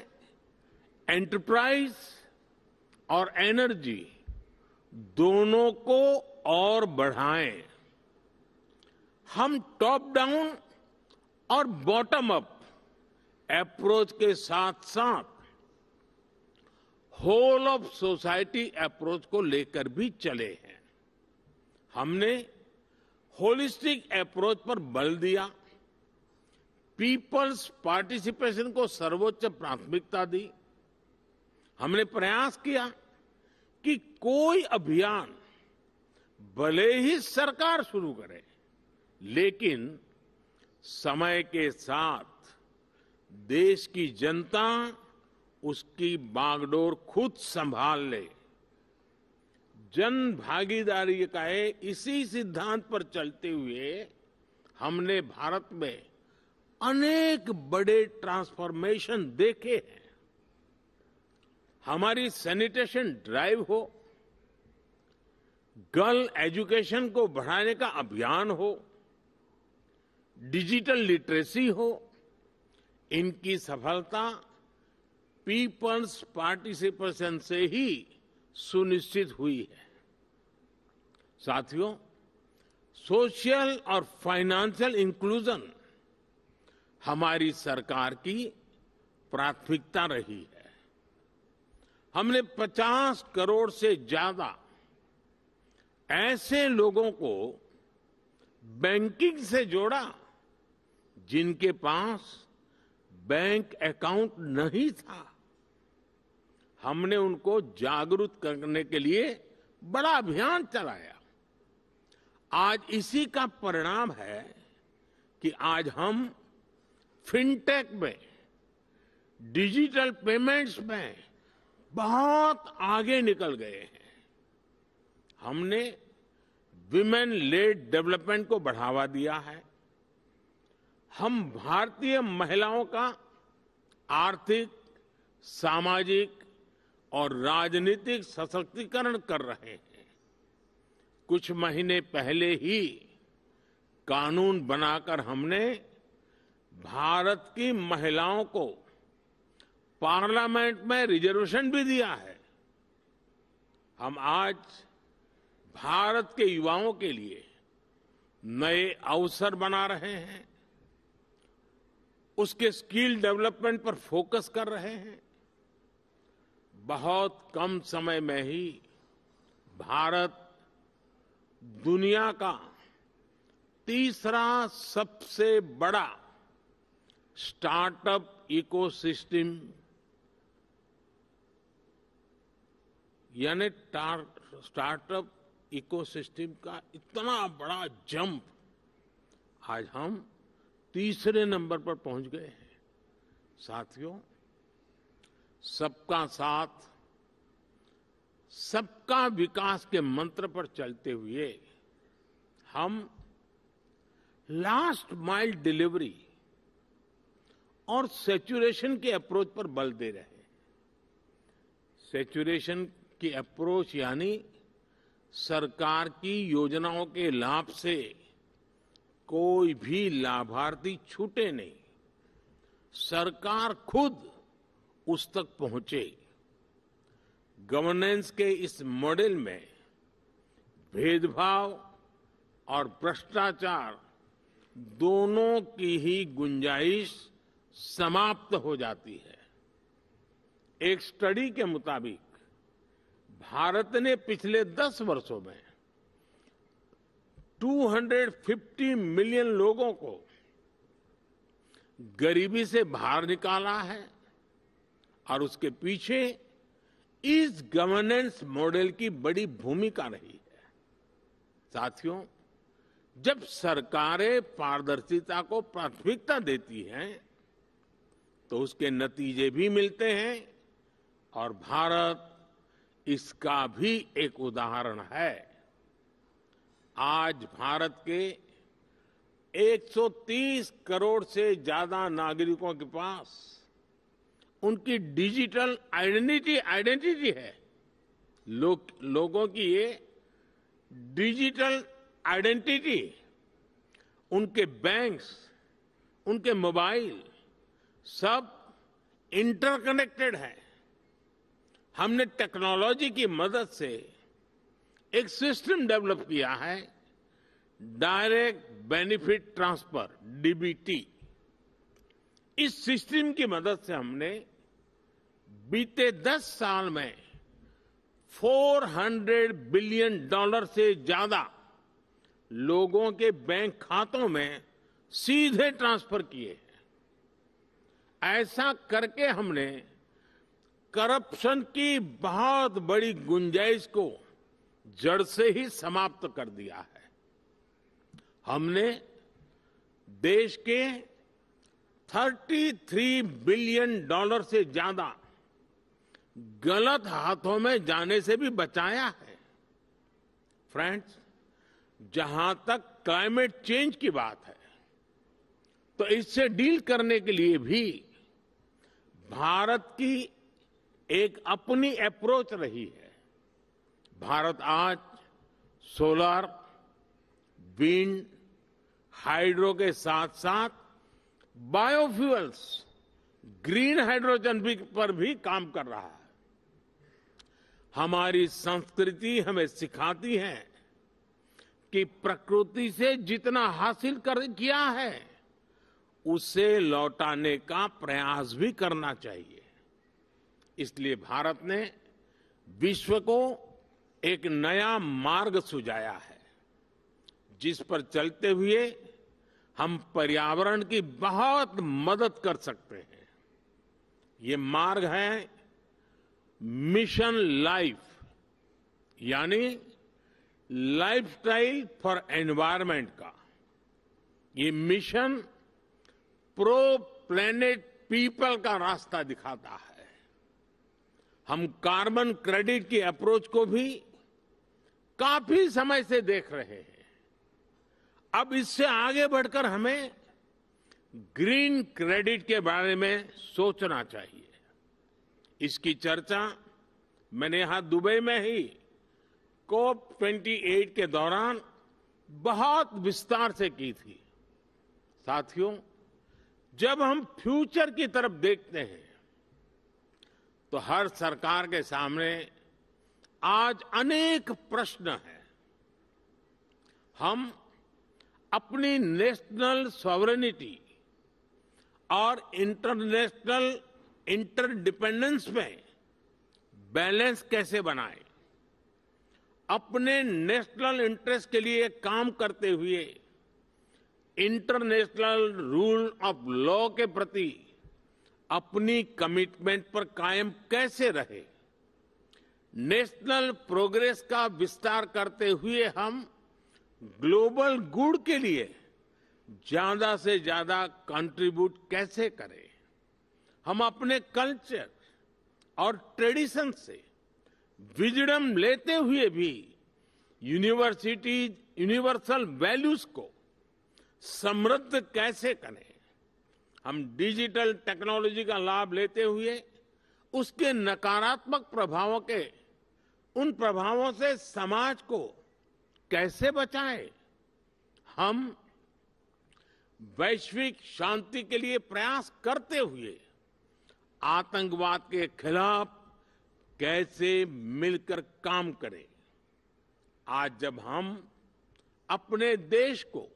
एंटरप्राइज और एनर्जी दोनों को और बढ़ाएं हम टॉप डाउन और बॉटम अप अप्रोच के साथ साथ होल ऑफ सोसाइटी अप्रोच को लेकर भी चले हैं हमने होलिस्टिक अप्रोच पर बल दिया पीपल्स पार्टिसिपेशन को सर्वोच्च प्राथमिकता दी हमने प्रयास किया कि कोई अभियान भले ही सरकार शुरू करे लेकिन समय के साथ देश की जनता उसकी बागडोर खुद संभाल ले जन भागीदारी का इसी सिद्धांत पर चलते हुए हमने भारत में अनेक बड़े ट्रांसफॉर्मेशन देखे हैं हमारी सैनिटेशन ड्राइव हो गर्ल एजुकेशन को बढ़ाने का अभियान हो डिजिटल लिटरेसी हो इनकी सफलता पीपल्स पार्टिसिपेशन से ही सुनिश्चित हुई है साथियों सोशल और फाइनेंशियल इंक्लूजन हमारी सरकार की प्राथमिकता रही है हमने 50 करोड़ से ज्यादा ऐसे लोगों को बैंकिंग से जोड़ा जिनके पास बैंक अकाउंट नहीं था हमने उनको जागरूक करने के लिए बड़ा अभियान चलाया आज इसी का परिणाम है कि आज हम फिनटेक में डिजिटल पेमेंट्स में बहुत आगे निकल गए हैं हमने विमेन लेड डेवलपमेंट को बढ़ावा दिया है हम भारतीय महिलाओं का आर्थिक सामाजिक और राजनीतिक सशक्तिकरण कर रहे हैं कुछ महीने पहले ही कानून बनाकर हमने भारत की महिलाओं को पार्लियामेंट में रिजर्वेशन भी दिया है हम आज भारत के युवाओं के लिए नए अवसर बना रहे हैं उसके स्किल डेवलपमेंट पर फोकस कर रहे हैं बहुत कम समय में ही भारत दुनिया का तीसरा सबसे बड़ा स्टार्टअप इकोसिस्टम यानी स्टार्टअप इकोसिस्टम का इतना बड़ा जंप आज हम तीसरे नंबर पर पहुंच गए हैं साथियों सबका साथ सबका विकास के मंत्र पर चलते हुए हम लास्ट माइल डिलीवरी और सेचुरेशन के अप्रोच पर बल दे रहे हैं सेचुरेशन की अप्रोच यानी सरकार की योजनाओं के लाभ से कोई भी लाभार्थी छूटे नहीं सरकार खुद उस तक पहुंचे गवर्नेंस के इस मॉडल में भेदभाव और भ्रष्टाचार दोनों की ही गुंजाइश समाप्त हो जाती है एक स्टडी के मुताबिक भारत ने पिछले दस वर्षों में 250 मिलियन लोगों को गरीबी से बाहर निकाला है और उसके पीछे इस गवर्नेंस मॉडल की बड़ी भूमिका रही है साथियों जब सरकारें पारदर्शिता को प्राथमिकता देती हैं तो उसके नतीजे भी मिलते हैं और भारत इसका भी एक उदाहरण है आज भारत के 130 करोड़ से ज्यादा नागरिकों के पास उनकी डिजिटल आइडेंटिटी आइडेंटिटी है लो, लोगों की ये डिजिटल आइडेंटिटी उनके बैंक्स उनके मोबाइल सब इंटरकनेक्टेड है हमने टेक्नोलॉजी की मदद से एक सिस्टम डेवलप किया है डायरेक्ट बेनिफिट ट्रांसफर डीबीटी इस सिस्टम की मदद से हमने बीते 10 साल में 400 बिलियन डॉलर से ज्यादा लोगों के बैंक खातों में सीधे ट्रांसफर किए हैं ऐसा करके हमने करप्शन की बहुत बड़ी गुंजाइश को जड़ से ही समाप्त कर दिया है हमने देश के 33 बिलियन डॉलर से ज्यादा गलत हाथों में जाने से भी बचाया है फ्रेंड्स जहां तक क्लाइमेट चेंज की बात है तो इससे डील करने के लिए भी भारत की एक अपनी अप्रोच रही है भारत आज सोलर विंड हाइड्रो के साथ साथ बायोफ्यूल्स ग्रीन हाइड्रोजन भी पर भी काम कर रहा है हमारी संस्कृति हमें सिखाती है कि प्रकृति से जितना हासिल कर किया है उसे लौटाने का प्रयास भी करना चाहिए इसलिए भारत ने विश्व को एक नया मार्ग सुझाया है जिस पर चलते हुए हम पर्यावरण की बहुत मदद कर सकते हैं ये मार्ग है मिशन लाइफ यानी लाइफस्टाइल फॉर एनवायरमेंट का ये मिशन प्रो प्लेनेट पीपल का रास्ता दिखाता है हम कार्बन क्रेडिट की अप्रोच को भी काफी समय से देख रहे हैं अब इससे आगे बढ़कर हमें ग्रीन क्रेडिट के बारे में सोचना चाहिए इसकी चर्चा मैंने यहां दुबई में ही कोप 28 के दौरान बहुत विस्तार से की थी साथियों जब हम फ्यूचर की तरफ देखते हैं तो हर सरकार के सामने आज अनेक प्रश्न हैं हम अपनी नेशनल सॉवरेनिटी और इंटरनेशनल इंटरडिपेंडेंस में बैलेंस कैसे बनाएं अपने नेशनल इंटरेस्ट के लिए काम करते हुए इंटरनेशनल रूल ऑफ लॉ के प्रति अपनी कमिटमेंट पर कायम कैसे रहे नेशनल प्रोग्रेस का विस्तार करते हुए हम ग्लोबल गुड के लिए ज्यादा से ज्यादा कंट्रीब्यूट कैसे करें हम अपने कल्चर और ट्रेडिशन से विजडम लेते हुए भी यूनिवर्सिटीज यूनिवर्सल वैल्यूज को समृद्ध कैसे करें हम डिजिटल टेक्नोलॉजी का लाभ लेते हुए उसके नकारात्मक प्रभावों के उन प्रभावों से समाज को कैसे बचाएं हम वैश्विक शांति के लिए प्रयास करते हुए आतंकवाद के खिलाफ कैसे मिलकर काम करें आज जब हम अपने देश को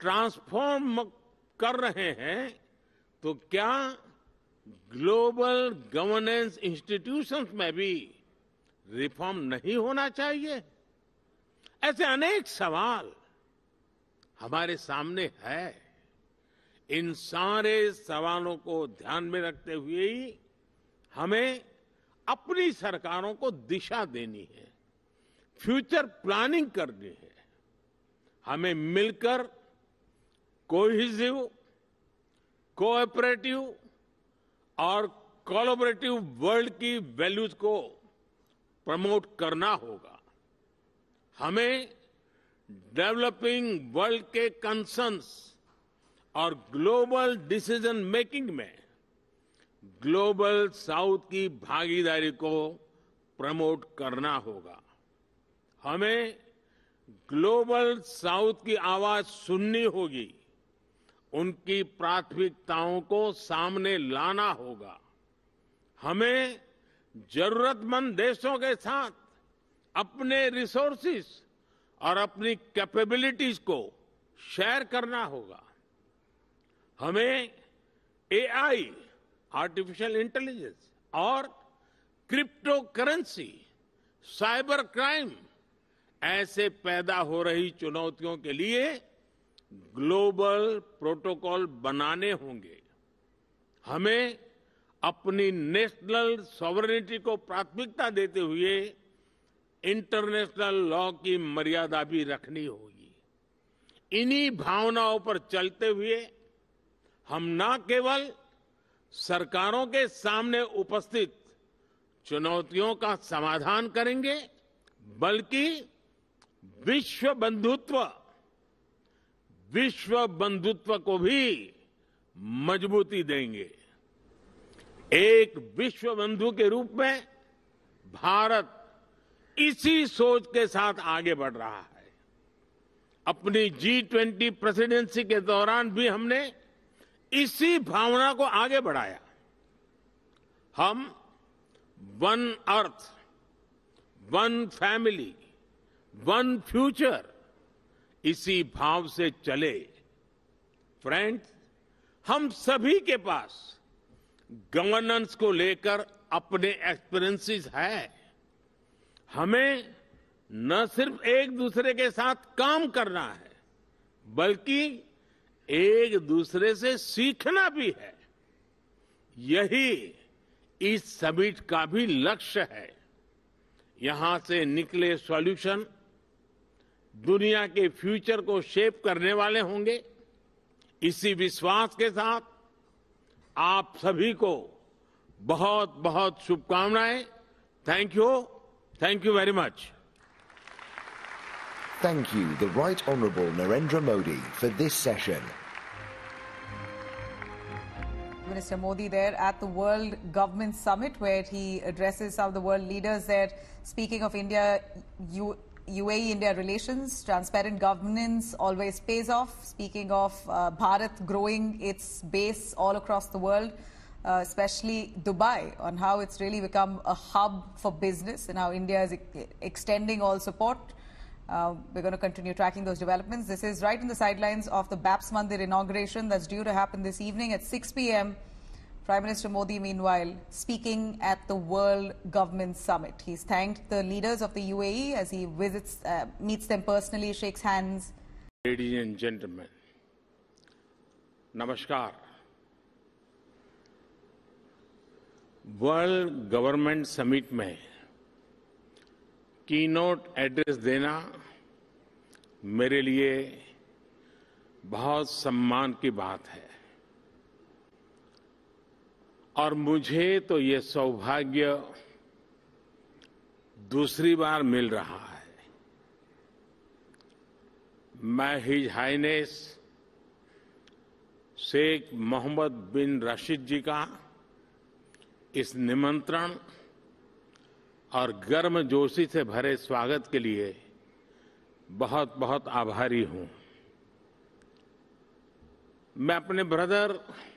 ट्रांसफॉर्म कर रहे हैं तो क्या ग्लोबल गवर्नेंस इंस्टीट्यूशंस में भी रिफॉर्म नहीं होना चाहिए ऐसे अनेक सवाल हमारे सामने है इन सारे सवालों को ध्यान में रखते हुए ही हमें अपनी सरकारों को दिशा देनी है फ्यूचर प्लानिंग करनी है हमें मिलकर कोहिजिव कोऑपरेटिव और कोलोबरेटिव वर्ल्ड की वैल्यूज को प्रमोट करना होगा हमें डेवलपिंग वर्ल्ड के कंसर्न्स और ग्लोबल डिसीजन मेकिंग में ग्लोबल साउथ की भागीदारी को प्रमोट करना होगा हमें ग्लोबल साउथ की आवाज सुननी होगी उनकी प्राथमिकताओं को सामने लाना होगा हमें जरूरतमंद देशों के साथ अपने रिसोर्सेस और अपनी कैपेबिलिटीज को शेयर करना होगा हमें एआई आर्टिफिशियल इंटेलिजेंस और क्रिप्टो करेंसी साइबर क्राइम ऐसे पैदा हो रही चुनौतियों के लिए ग्लोबल प्रोटोकॉल बनाने होंगे हमें अपनी नेशनल सॉवरिटी को प्राथमिकता देते हुए इंटरनेशनल लॉ की मर्यादा भी रखनी होगी इन्हीं भावनाओं पर चलते हुए हम न केवल सरकारों के सामने उपस्थित चुनौतियों का समाधान करेंगे बल्कि विश्व बंधुत्व विश्व बंधुत्व को भी मजबूती देंगे एक विश्व बंधु के रूप में भारत इसी सोच के साथ आगे बढ़ रहा है अपनी जी ट्वेंटी प्रेसिडेंसी के दौरान भी हमने इसी भावना को आगे बढ़ाया हम one earth one family one future इसी भाव से चले फ्रेंड्स हम सभी के पास गवर्नेंस को लेकर अपने एक्सपीरियंसेस हैं हमें न सिर्फ एक दूसरे के साथ काम करना है बल्कि एक दूसरे से सीखना भी है यही इस समिट का भी लक्ष्य है यहां से निकले सॉल्यूशन दुनिया के फ्यूचर को शेप करने वाले होंगे इसी विश्वास के साथ आप सभी को बहुत बहुत शुभकामनाएं thank you thank you very much Thank you, the Right Honourable Narendra Modi, for this session. Minister Modi there at the World Government Summit, where he addresses some of the world leaders there. Speaking of India, you UAE India relations, transparent governance always pays off. Speaking of uh, Bharat growing its base all across the world, uh, especially Dubai, on how it's really become a hub for business and how India is e extending all support. Uh, we're going to continue tracking those developments. This is right in the sidelines of the BAPS Mandir inauguration that's due to happen this evening at 6 p.m. Prime Minister Modi, meanwhile, speaking at the World Government Summit. He's thanked the leaders of the UAE as he visits, uh, meets them personally, shakes hands. Ladies and gentlemen, Namaskar. World Government Summit mein keynote address देना mere liye bahut samman ki baat hai. और मुझे तो ये सौभाग्य दूसरी बार मिल रहा है मैं his highness Sheikh Mohammed bin Rashid ji का इस निमंत्रण और गर्म जोशी से भरे स्वागत के लिए बहुत बहुत आभारी हूं मैं अपने ब्रदर